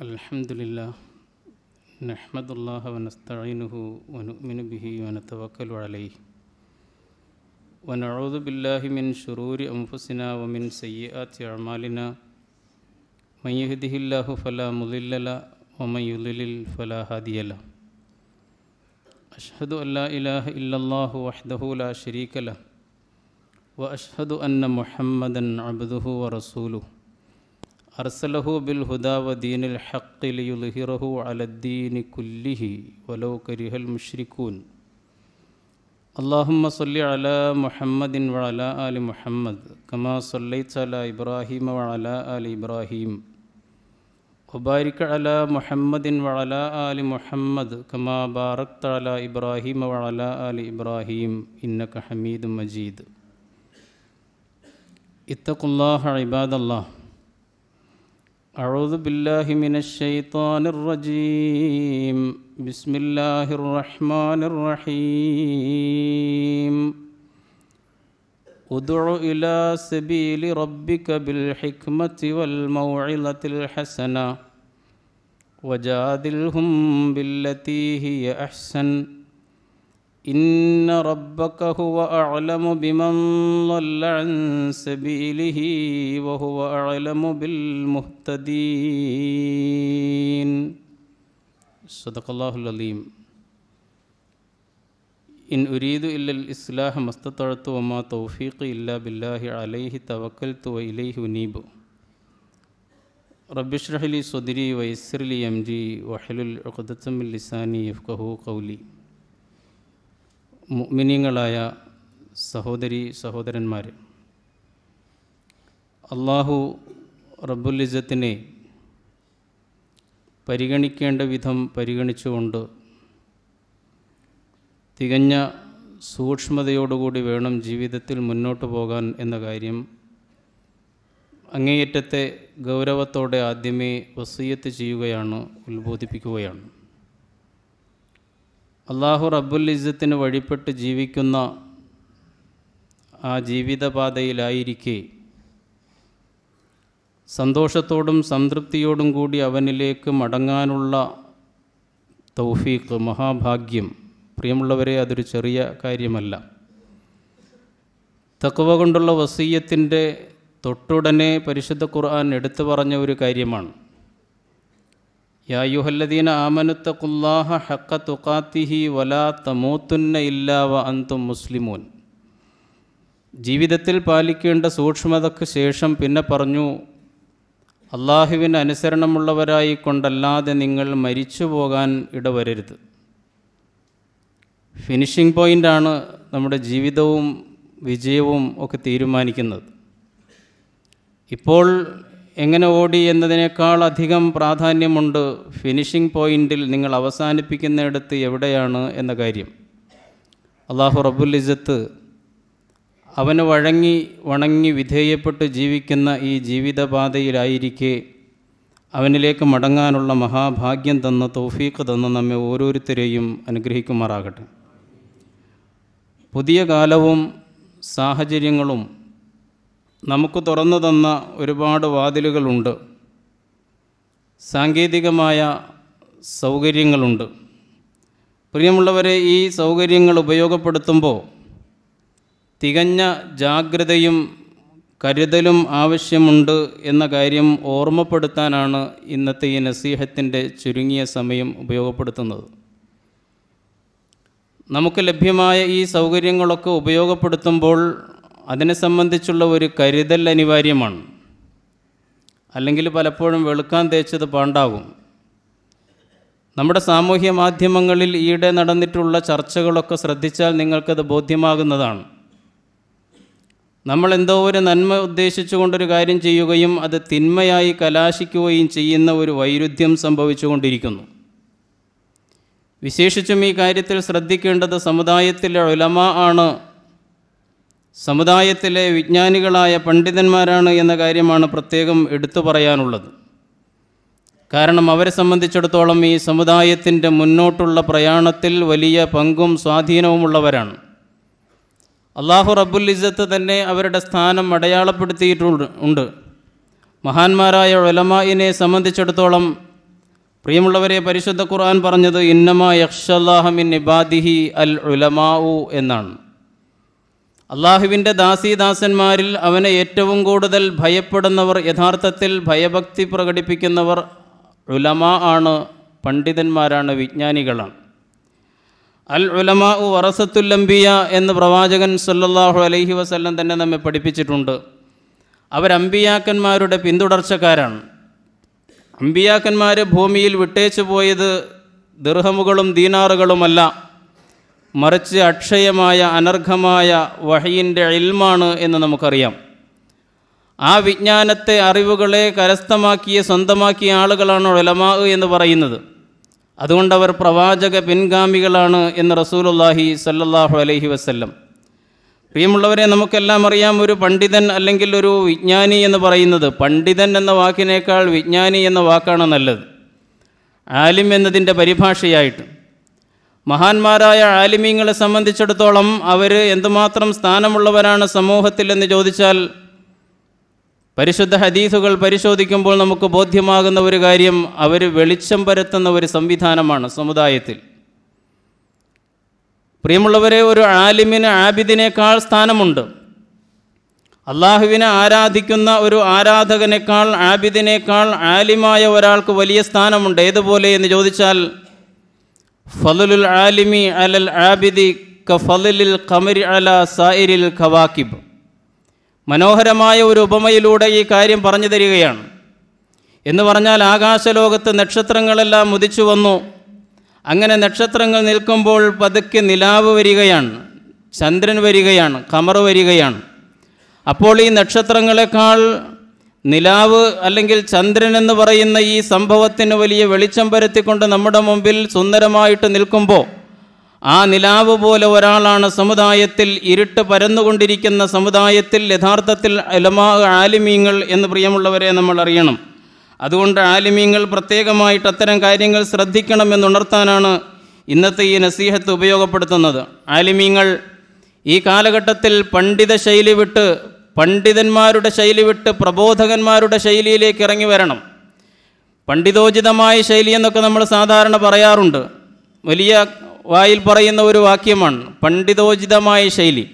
الحمد لله نحمد الله ونستعينه ونؤمن به ونتوكل عليه ونعوذ بالله من شرور أنفسنا ومن سيئات أعمالنا من يهده الله فلا مضل له ومن يضلل فلا هادي له أشهد أن لا إله إلا الله وحده لا شريك له وأشهد أن محمدا عبده ورسوله أرسله بالهدى ودين الحق ليظهره على الدين كله ولو كره المشركون اللهم صل على محمد وعلى آل محمد كما صليت على إبراهيم وعلى آل إبراهيم وبارك على محمد وعلى آل محمد كما باركت على إبراهيم وعلى آل إبراهيم إنك حميد مجيد اتقوا الله عباد الله أعوذ بالله من الشيطان الرجيم بسم الله الرحمن الرحيم ادع إلى سبيل ربك بالحكمة والموعظة الحسنة وجادلهم بالتي هي أحسن إن ربك هو أعلم بمن ضل عن سبيله وهو أعلم بالمهتدين صدق الله العظيم إن أريد إلا الإصلاح ما استطعت وما توفيقي إلا بالله عليه توكلت وإليه أنيب رب اشرح لي صدري ويسر لي أمري واحلل عقدة من لساني يفقهوا قولي മുഅ്മിനീങ്ങളായ സഹോദരി സഹോദരന്മാർ അള്ളാഹു റബ്ബുലിസത്തിനെ പരിഗണിക്കേണ്ട വിധം പരിഗണിച്ചുകൊണ്ട് തികഞ്ഞ സൂക്ഷ്മതയോടുകൂടി വേണം ജീവിതത്തിൽ മുന്നോട്ട് പോകാൻ എന്ന കാര്യം അങ്ങേയറ്റത്തെ ഗൗരവത്തോടെ ആദ്യമേ വസീയത്ത് ചെയ്യുകയാണ് ഉത്ബോധിപ്പിക്കുകയാണ് അള്ളാഹു റബ്ബുൽ ഇസ്സത്തിന് വഴിപ്പെട്ട് ജീവിക്കുന്ന ആ ജീവിതപാതയിലായിരിക്കെ സന്തോഷത്തോടും സംതൃപ്തിയോടും കൂടി അവനിലേക്ക് മടങ്ങാനുള്ള തൗഫീഖ് മഹാഭാഗ്യം പ്രിയമുള്ളവരെ അതൊരു ചെറിയ കാര്യമല്ല തക്കവ കൊണ്ടുള്ള വസീയത്തിൻ്റെ തൊട്ടുടനെ പരിശുദ്ധ ഖുർആൻ എടുത്തു പറഞ്ഞ ഒരു കാര്യമാണ് يا أيها الذين آمنوا اتقوا الله حق تقاته ولا تموتن إلا وأنتم مسلمون ജീവിതത്തിൽ പാലിക്കേണ്ട സൂക്ഷ്മതയ്ക്ക് ശേഷം പിന്നെ പറഞ്ഞു അള്ളാഹുവിന് അനുസരണമുള്ളവരായിക്കൊണ്ടല്ലാതെ നിങ്ങൾ മരിച്ചു പോകാൻ ഇടവരരുത് ഫിനിഷിംഗ് പോയിൻ്റാണ് നമ്മുടെ ജീവിതവും വിജയവും ഒക്കെ തീരുമാനിക്കുന്നത് ഇപ്പോൾ എങ്ങനെ ഓടി എന്നതിനേക്കാൾ അധികം പ്രാധാന്യമുണ്ട് ഫിനിഷിംഗ് പോയിൻറ്റിൽ നിങ്ങൾ അവസാനിപ്പിക്കുന്നിടത്ത് എവിടെയാണ് എന്ന കാര്യം അള്ളാഹു റബ്ബുൽ ഇസത്ത് അവന് വഴങ്ങി വണങ്ങി വിധേയപ്പെട്ട് ജീവിക്കുന്ന ഈ ജീവിതപാതയിലായിരിക്കെ അവനിലേക്ക് മടങ്ങാനുള്ള മഹാഭാഗ്യം തന്ന തൗഫീഖ് തന്ന നമ്മെ ഓരോരുത്തരെയും അനുഗ്രഹിക്കുമാറാകട്ടെ പുതിയ കാലവും സാഹചര്യങ്ങളും നമുക്ക് തുറന്നു തന്ന ഒരുപാട് വാതിലുകളുണ്ട് സാങ്കേതികമായ സൗകര്യങ്ങളുണ്ട് പ്രിയമുള്ളവരെ ഈ സൗകര്യങ്ങൾ ഉപയോഗപ്പെടുത്തുമ്പോൾ തികഞ്ഞ ജാഗ്രതയും കരുതലും ആവശ്യമുണ്ട് എന്ന കാര്യം ഓർമ്മപ്പെടുത്താനാണ് ഇന്നത്തെ ഈ നസീഹത്തിൻ്റെ ചുരുങ്ങിയ സമയം ഉപയോഗപ്പെടുത്തുന്നത് നമുക്ക് ലഭ്യമായ ഈ സൗകര്യങ്ങളൊക്കെ ഉപയോഗപ്പെടുത്തുമ്പോൾ അതിനെ സംബന്ധിച്ചുള്ള ഒരു കരുതൽ അനിവാര്യമാണ് അല്ലെങ്കിൽ പലപ്പോഴും വെളുക്കാൻ തേച്ചത് പാണ്ടാകും നമ്മുടെ സാമൂഹ്യ മാധ്യമങ്ങളിൽ ഈയിടെ നടന്നിട്ടുള്ള ചർച്ചകളൊക്കെ ശ്രദ്ധിച്ചാൽ നിങ്ങൾക്കത് ബോധ്യമാകുന്നതാണ് നമ്മൾ എന്തോ ഒരു നന്മ ഉദ്ദേശിച്ചുകൊണ്ടൊരു കാര്യം ചെയ്യുകയും അത് തിന്മയായി കലാശിക്കുകയും ചെയ്യുന്ന ഒരു വൈരുദ്ധ്യം സംഭവിച്ചുകൊണ്ടിരിക്കുന്നു വിശേഷിച്ചും ഈ കാര്യത്തിൽ ശ്രദ്ധിക്കേണ്ടത് സമുദായത്തിലെ ഉലമ ആണ് സമുദായത്തിലെ വിജ്ഞാനികളായ പണ്ഡിതന്മാരാണ് എന്ന കാര്യമാണ് പ്രത്യേകം എടുത്തു പറയാനുള്ളത് കാരണം അവരെ സംബന്ധിച്ചിടത്തോളം ഈ സമുദായത്തിൻ്റെ മുന്നോട്ടുള്ള പ്രയാണത്തിൽ വലിയ പങ്കും സ്വാധീനവുമുള്ളവരാണ് അള്ളാഹു റബ്ബുൽ ഇസത്ത് തന്നെ അവരുടെ സ്ഥാനം അടയാളപ്പെടുത്തിയിട്ടുണ്ട് ഉണ്ട് മഹാന്മാരായ ഒലമായിനെ സംബന്ധിച്ചിടത്തോളം പ്രിയമുള്ളവരെ പരിശുദ്ധ ഖുർആൻ പറഞ്ഞത് ഇന്നമ യക്ഷല്ലാഹമിൻ ഇബാദിഹി അൽ ഉലമാഉ എന്നാണ് അള്ളാഹുവിൻ്റെ ദാസീദാസന്മാരിൽ അവനെ ഏറ്റവും കൂടുതൽ ഭയപ്പെടുന്നവർ യഥാർത്ഥത്തിൽ ഭയഭക്തി പ്രകടിപ്പിക്കുന്നവർ ഉലമ ആണ് പണ്ഡിതന്മാരാണ് വിജ്ഞാനികളാണ് അൽ ഉലമാ ഉ വറസത്തുല്ലംബിയ എന്ന് പ്രവാചകൻ സല്ലാഹു അലൈഹി വസ്ല്ലം തന്നെ നമ്മെ പഠിപ്പിച്ചിട്ടുണ്ട് അവർ അമ്പിയാക്കന്മാരുടെ പിന്തുടർച്ചക്കാരാണ് അമ്പിയാക്കന്മാർ ഭൂമിയിൽ വിട്ടേച്ചു പോയത് ദീർഹമുകളും ദീനാറുകളുമല്ല മറിച്ച് അക്ഷയമായ അനർഘമായ വഹയിൻ്റെ ഇൽമാണ് എന്ന് നമുക്കറിയാം ആ വിജ്ഞാനത്തെ അറിവുകളെ കരസ്ഥമാക്കിയ സ്വന്തമാക്കിയ ആളുകളാണ് ഒലമാ എന്ന് പറയുന്നത് അതുകൊണ്ടവർ അവർ പ്രവാചക പിൻഗാമികളാണ് എന്ന് റസൂലുല്ലാഹി സല്ലാഹു അലഹി വസ്ല്ലം പ്രിയമുള്ളവരെ നമുക്കെല്ലാം അറിയാം ഒരു പണ്ഡിതൻ അല്ലെങ്കിൽ ഒരു വിജ്ഞാനി എന്ന് പറയുന്നത് പണ്ഡിതൻ എന്ന വാക്കിനേക്കാൾ വിജ്ഞാനി എന്ന വാക്കാണ് നല്ലത് ആലിം എന്നതിൻ്റെ പരിഭാഷയായിട്ട് മഹാന്മാരായ ആലിമീങ്ങളെ സംബന്ധിച്ചിടത്തോളം അവർ എന്തുമാത്രം സ്ഥാനമുള്ളവരാണ് സമൂഹത്തിൽ എന്ന് ചോദിച്ചാൽ പരിശുദ്ധ ഹദീസുകൾ പരിശോധിക്കുമ്പോൾ നമുക്ക് ബോധ്യമാകുന്ന ഒരു കാര്യം അവർ വെളിച്ചം പരത്തുന്ന ഒരു സംവിധാനമാണ് സമുദായത്തിൽ പ്രിയമുള്ളവരെ ഒരു ആലിമിന് ആബിദിനേക്കാൾ സ്ഥാനമുണ്ട് അള്ളാഹുവിനെ ആരാധിക്കുന്ന ഒരു ആരാധകനേക്കാൾ ആബിദിനേക്കാൾ ആലിമായ ഒരാൾക്ക് വലിയ സ്ഥാനമുണ്ട് ഏതുപോലെ എന്ന് ചോദിച്ചാൽ ഫലലുൽ ആലിമി അലൽ ആബിദി കഫലിൽ ഖമരി അല സായിരിൽ ഖവാക്കിബ് മനോഹരമായ ഒരു ഉപമയിലൂടെ ഈ കാര്യം പറഞ്ഞു തരികയാണ് എന്ന് പറഞ്ഞാൽ ആകാശലോകത്ത് നക്ഷത്രങ്ങളെല്ലാം ഉദിച്ചു വന്നു അങ്ങനെ നക്ഷത്രങ്ങൾ നിൽക്കുമ്പോൾ പതുക്കെ നിലാവ് വരികയാണ് ചന്ദ്രൻ വരികയാണ് കമർ വരികയാണ് അപ്പോൾ ഈ നക്ഷത്രങ്ങളെക്കാൾ നിലാവ് അല്ലെങ്കിൽ ചന്ദ്രൻ എന്ന് പറയുന്ന ഈ സംഭവത്തിന് വലിയ വെളിച്ചം പരത്തിക്കൊണ്ട് നമ്മുടെ മുമ്പിൽ സുന്ദരമായിട്ട് നിൽക്കുമ്പോൾ ആ നിലാവ് പോലെ ഒരാളാണ് സമുദായത്തിൽ ഇരുട്ട് പരന്നുകൊണ്ടിരിക്കുന്ന സമുദായത്തിൽ യഥാർത്ഥത്തിൽ അലമാ ആലിമീങ്ങൾ എന്ന് പ്രിയമുള്ളവരെ നമ്മൾ അറിയണം അതുകൊണ്ട് ആലിമീങ്ങൾ പ്രത്യേകമായിട്ട് അത്തരം കാര്യങ്ങൾ ശ്രദ്ധിക്കണമെന്നുണർത്താനാണ് ഇന്നത്തെ ഈ നസീഹത്ത് ഉപയോഗപ്പെടുത്തുന്നത് ആലിമീങ്ങൾ ഈ കാലഘട്ടത്തിൽ പണ്ഡിത ശൈലി വിട്ട് പണ്ഡിതന്മാരുടെ ശൈലി വിട്ട് പ്രബോധകന്മാരുടെ ശൈലിയിലേക്ക് ഇറങ്ങി വരണം പണ്ഡിതോചിതമായ ശൈലി എന്നൊക്കെ നമ്മൾ സാധാരണ പറയാറുണ്ട് വലിയ വായിൽ പറയുന്ന ഒരു വാക്യമാണ് പണ്ഡിതോചിതമായ ശൈലി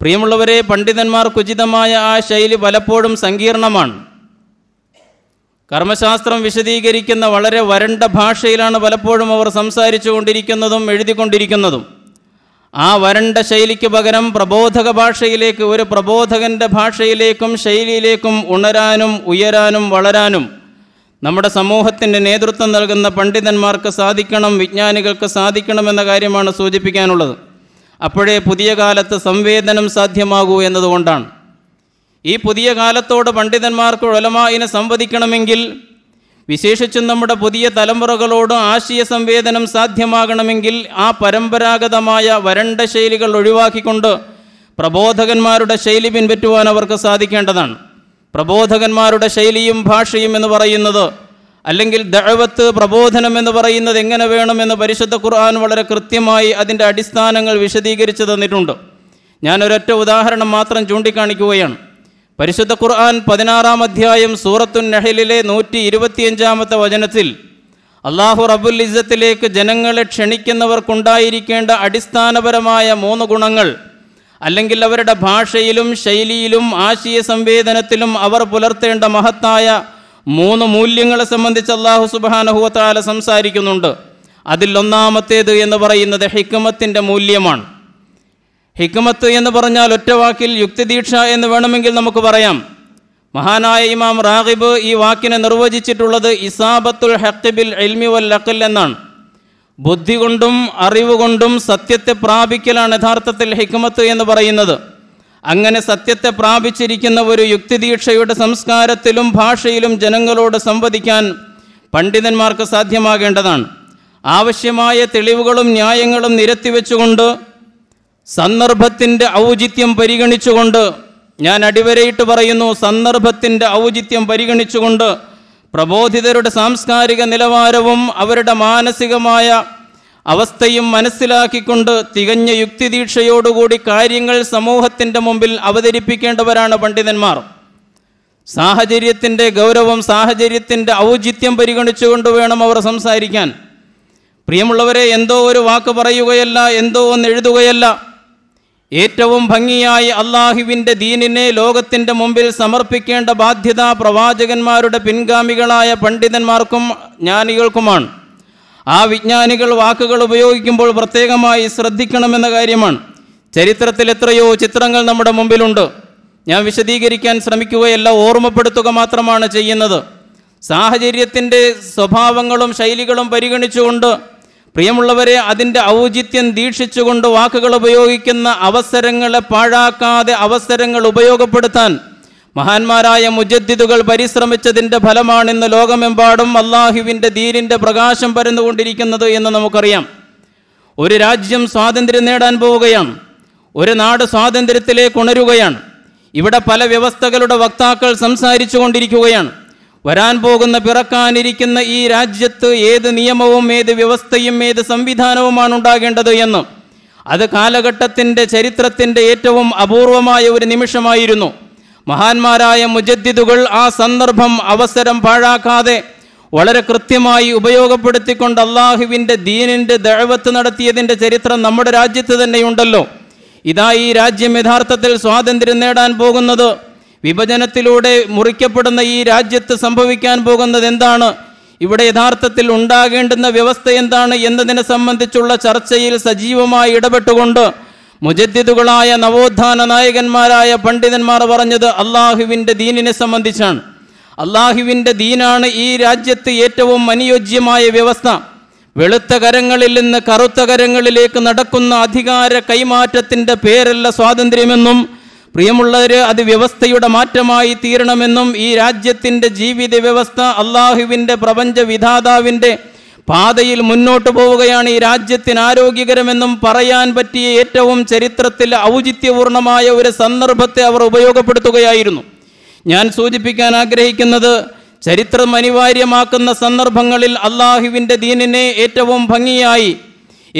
പ്രിയമുള്ളവരെ പണ്ഡിതന്മാർക്കുചിതമായ ആ ശൈലി പലപ്പോഴും സങ്കീർണമാണ് കർമ്മശാസ്ത്രം വിശദീകരിക്കുന്ന വളരെ വരണ്ട ഭാഷയിലാണ് പലപ്പോഴും അവർ സംസാരിച്ചു കൊണ്ടിരിക്കുന്നതും എഴുതിക്കൊണ്ടിരിക്കുന്നതും ആ വരണ്ട ശൈലിക്ക് പകരം പ്രബോധക ഭാഷയിലേക്ക് ഒരു പ്രബോധകൻ്റെ ഭാഷയിലേക്കും ശൈലിയിലേക്കും ഉണരാനും ഉയരാനും വളരാനും നമ്മുടെ സമൂഹത്തിൻ്റെ നേതൃത്വം നൽകുന്ന പണ്ഡിതന്മാർക്ക് സാധിക്കണം വിജ്ഞാനികൾക്ക് സാധിക്കണമെന്ന കാര്യമാണ് സൂചിപ്പിക്കാനുള്ളത് അപ്പോഴേ പുതിയ കാലത്ത് സംവേദനം സാധ്യമാകൂ എന്നതുകൊണ്ടാണ് ഈ പുതിയ കാലത്തോട് പണ്ഡിതന്മാർക്ക് ഉലമായിനെ സംവദിക്കണമെങ്കിൽ വിശേഷിച്ചും നമ്മുടെ പുതിയ തലമുറകളോട് ആശയ സംവേദനം സാധ്യമാകണമെങ്കിൽ ആ പരമ്പരാഗതമായ വരണ്ട ശൈലികൾ ഒഴിവാക്കിക്കൊണ്ട് പ്രബോധകന്മാരുടെ ശൈലി പിൻപറ്റുവാൻ അവർക്ക് സാധിക്കേണ്ടതാണ് പ്രബോധകന്മാരുടെ ശൈലിയും ഭാഷയും എന്ന് പറയുന്നത് അല്ലെങ്കിൽ ദഴവത്ത് പ്രബോധനം എന്ന് പറയുന്നത് എങ്ങനെ വേണമെന്ന് പരിശുദ്ധ ഖുർആൻ വളരെ കൃത്യമായി അതിൻ്റെ അടിസ്ഥാനങ്ങൾ വിശദീകരിച്ചു തന്നിട്ടുണ്ട് ഞാനൊരൊറ്റ ഉദാഹരണം മാത്രം ചൂണ്ടിക്കാണിക്കുകയാണ് പരിശുദ്ധ ഖുർആൻ പതിനാറാം അധ്യായം സൂറത്തു നഹലിലെ നൂറ്റി ഇരുപത്തിയഞ്ചാമത്തെ വചനത്തിൽ അള്ളാഹു റബുൽ ഇസത്തിലേക്ക് ജനങ്ങളെ ക്ഷണിക്കുന്നവർക്കുണ്ടായിരിക്കേണ്ട അടിസ്ഥാനപരമായ മൂന്ന് ഗുണങ്ങൾ അല്ലെങ്കിൽ അവരുടെ ഭാഷയിലും ശൈലിയിലും ആശയ സംവേദനത്തിലും അവർ പുലർത്തേണ്ട മഹത്തായ മൂന്ന് മൂല്യങ്ങളെ സംബന്ധിച്ച് അള്ളാഹു സുബാനഹുവത്താല സംസാരിക്കുന്നുണ്ട് അതിൽ ഒന്നാമത്തേത് എന്ന് പറയുന്നത് ഹിക്കുമത്തിൻ്റെ മൂല്യമാണ് ഹിക്മത്ത് എന്ന് പറഞ്ഞാൽ ഒറ്റ വാക്കിൽ യുക്തിദീക്ഷ എന്ന് വേണമെങ്കിൽ നമുക്ക് പറയാം മഹാനായ ഇമാം റാഹിബ് ഈ വാക്കിനെ നിർവചിച്ചിട്ടുള്ളത് ഇസാബത്തുൽ ഹക്കിബിൽ എൽമി വൽ ലക്കിൽ എന്നാണ് ബുദ്ധി കൊണ്ടും അറിവ് കൊണ്ടും സത്യത്തെ പ്രാപിക്കലാണ് യഥാർത്ഥത്തിൽ ഹിക്മത്ത് എന്ന് പറയുന്നത് അങ്ങനെ സത്യത്തെ പ്രാപിച്ചിരിക്കുന്ന ഒരു യുക്തിദീക്ഷയുടെ സംസ്കാരത്തിലും ഭാഷയിലും ജനങ്ങളോട് സംവദിക്കാൻ പണ്ഡിതന്മാർക്ക് സാധ്യമാകേണ്ടതാണ് ആവശ്യമായ തെളിവുകളും ന്യായങ്ങളും നിരത്തിവെച്ചുകൊണ്ട് സന്ദർഭത്തിൻ്റെ ഔചിത്യം പരിഗണിച്ചുകൊണ്ട് ഞാൻ അടിവരയിട്ട് പറയുന്നു സന്ദർഭത്തിൻ്റെ ഔചിത്യം പരിഗണിച്ചുകൊണ്ട് പ്രബോധിതരുടെ സാംസ്കാരിക നിലവാരവും അവരുടെ മാനസികമായ അവസ്ഥയും മനസ്സിലാക്കിക്കൊണ്ട് തികഞ്ഞ യുക്തിദീക്ഷയോടുകൂടി കാര്യങ്ങൾ സമൂഹത്തിൻ്റെ മുമ്പിൽ അവതരിപ്പിക്കേണ്ടവരാണ് പണ്ഡിതന്മാർ സാഹചര്യത്തിൻ്റെ ഗൗരവം സാഹചര്യത്തിൻ്റെ ഔചിത്യം പരിഗണിച്ചുകൊണ്ട് വേണം അവർ സംസാരിക്കാൻ പ്രിയമുള്ളവരെ എന്തോ ഒരു വാക്ക് പറയുകയല്ല എന്തോ ഒന്ന് എഴുതുകയല്ല ഏറ്റവും ഭംഗിയായി അള്ളാഹുവിൻ്റെ ദീനിനെ ലോകത്തിൻ്റെ മുമ്പിൽ സമർപ്പിക്കേണ്ട ബാധ്യത പ്രവാചകന്മാരുടെ പിൻഗാമികളായ പണ്ഡിതന്മാർക്കും ജ്ഞാനികൾക്കുമാണ് ആ വിജ്ഞാനികൾ വാക്കുകൾ ഉപയോഗിക്കുമ്പോൾ പ്രത്യേകമായി ശ്രദ്ധിക്കണമെന്ന കാര്യമാണ് ചരിത്രത്തിൽ എത്രയോ ചിത്രങ്ങൾ നമ്മുടെ മുമ്പിലുണ്ട് ഞാൻ വിശദീകരിക്കാൻ ശ്രമിക്കുകയല്ല ഓർമ്മപ്പെടുത്തുക മാത്രമാണ് ചെയ്യുന്നത് സാഹചര്യത്തിൻ്റെ സ്വഭാവങ്ങളും ശൈലികളും പരിഗണിച്ചുകൊണ്ട് പ്രിയമുള്ളവരെ അതിൻ്റെ ഔചിത്യം ദീക്ഷിച്ചുകൊണ്ട് വാക്കുകൾ ഉപയോഗിക്കുന്ന അവസരങ്ങളെ പാഴാക്കാതെ അവസരങ്ങൾ ഉപയോഗപ്പെടുത്താൻ മഹാന്മാരായ മുജദ്ദിദുകൾ പരിശ്രമിച്ചതിൻ്റെ ഇന്ന് ലോകമെമ്പാടും അള്ളാഹുവിൻ്റെ ദീനിൻ്റെ പ്രകാശം പരന്നുകൊണ്ടിരിക്കുന്നത് എന്ന് നമുക്കറിയാം ഒരു രാജ്യം സ്വാതന്ത്ര്യം നേടാൻ പോവുകയാണ് ഒരു നാട് സ്വാതന്ത്ര്യത്തിലേക്ക് ഉണരുകയാണ് ഇവിടെ പല വ്യവസ്ഥകളുടെ വക്താക്കൾ സംസാരിച്ചു കൊണ്ടിരിക്കുകയാണ് വരാൻ പോകുന്ന പിറക്കാനിരിക്കുന്ന ഈ രാജ്യത്ത് ഏത് നിയമവും ഏത് വ്യവസ്ഥയും ഏത് സംവിധാനവുമാണ് ഉണ്ടാകേണ്ടത് എന്ന് അത് കാലഘട്ടത്തിൻ്റെ ചരിത്രത്തിൻ്റെ ഏറ്റവും അപൂർവമായ ഒരു നിമിഷമായിരുന്നു മഹാന്മാരായ മുജദ്ദിദുകൾ ആ സന്ദർഭം അവസരം പാഴാക്കാതെ വളരെ കൃത്യമായി ഉപയോഗപ്പെടുത്തിക്കൊണ്ട് അള്ളാഹുവിൻ്റെ ദീനിൻ്റെ ദഴവത്ത് നടത്തിയതിൻ്റെ ചരിത്രം നമ്മുടെ രാജ്യത്ത് തന്നെയുണ്ടല്ലോ ഇതാ ഈ രാജ്യം യഥാർത്ഥത്തിൽ സ്വാതന്ത്ര്യം നേടാൻ പോകുന്നത് വിഭജനത്തിലൂടെ മുറിക്കപ്പെടുന്ന ഈ രാജ്യത്ത് സംഭവിക്കാൻ പോകുന്നത് എന്താണ് ഇവിടെ യഥാർത്ഥത്തിൽ ഉണ്ടാകേണ്ടുന്ന വ്യവസ്ഥ എന്താണ് എന്നതിനെ സംബന്ധിച്ചുള്ള ചർച്ചയിൽ സജീവമായി ഇടപെട്ടുകൊണ്ട് മുജദ്ദിദുകളായ നവോത്ഥാന നായകന്മാരായ പണ്ഡിതന്മാർ പറഞ്ഞത് അള്ളാഹുവിൻ്റെ ദീനിനെ സംബന്ധിച്ചാണ് അള്ളാഹുവിൻ്റെ ദീനാണ് ഈ രാജ്യത്ത് ഏറ്റവും അനുയോജ്യമായ വ്യവസ്ഥ വെളുത്ത കരങ്ങളിൽ നിന്ന് കറുത്ത കരങ്ങളിലേക്ക് നടക്കുന്ന അധികാര കൈമാറ്റത്തിൻ്റെ പേരല്ല സ്വാതന്ത്ര്യമെന്നും പ്രിയമുള്ളവര് അത് വ്യവസ്ഥയുടെ മാറ്റമായി തീരണമെന്നും ഈ രാജ്യത്തിന്റെ ജീവിത വ്യവസ്ഥ അള്ളാഹുവിന്റെ പ്രപഞ്ച വിധാതാവിന്റെ പാതയിൽ മുന്നോട്ട് പോവുകയാണ് ഈ രാജ്യത്തിന് ആരോഗ്യകരമെന്നും പറയാൻ പറ്റിയ ഏറ്റവും ചരിത്രത്തിൽ ഔചിത്യപൂർണമായ ഒരു സന്ദർഭത്തെ അവർ ഉപയോഗപ്പെടുത്തുകയായിരുന്നു ഞാൻ സൂചിപ്പിക്കാൻ ആഗ്രഹിക്കുന്നത് ചരിത്രം അനിവാര്യമാക്കുന്ന സന്ദർഭങ്ങളിൽ അള്ളാഹുവിൻ്റെ ദീനിനെ ഏറ്റവും ഭംഗിയായി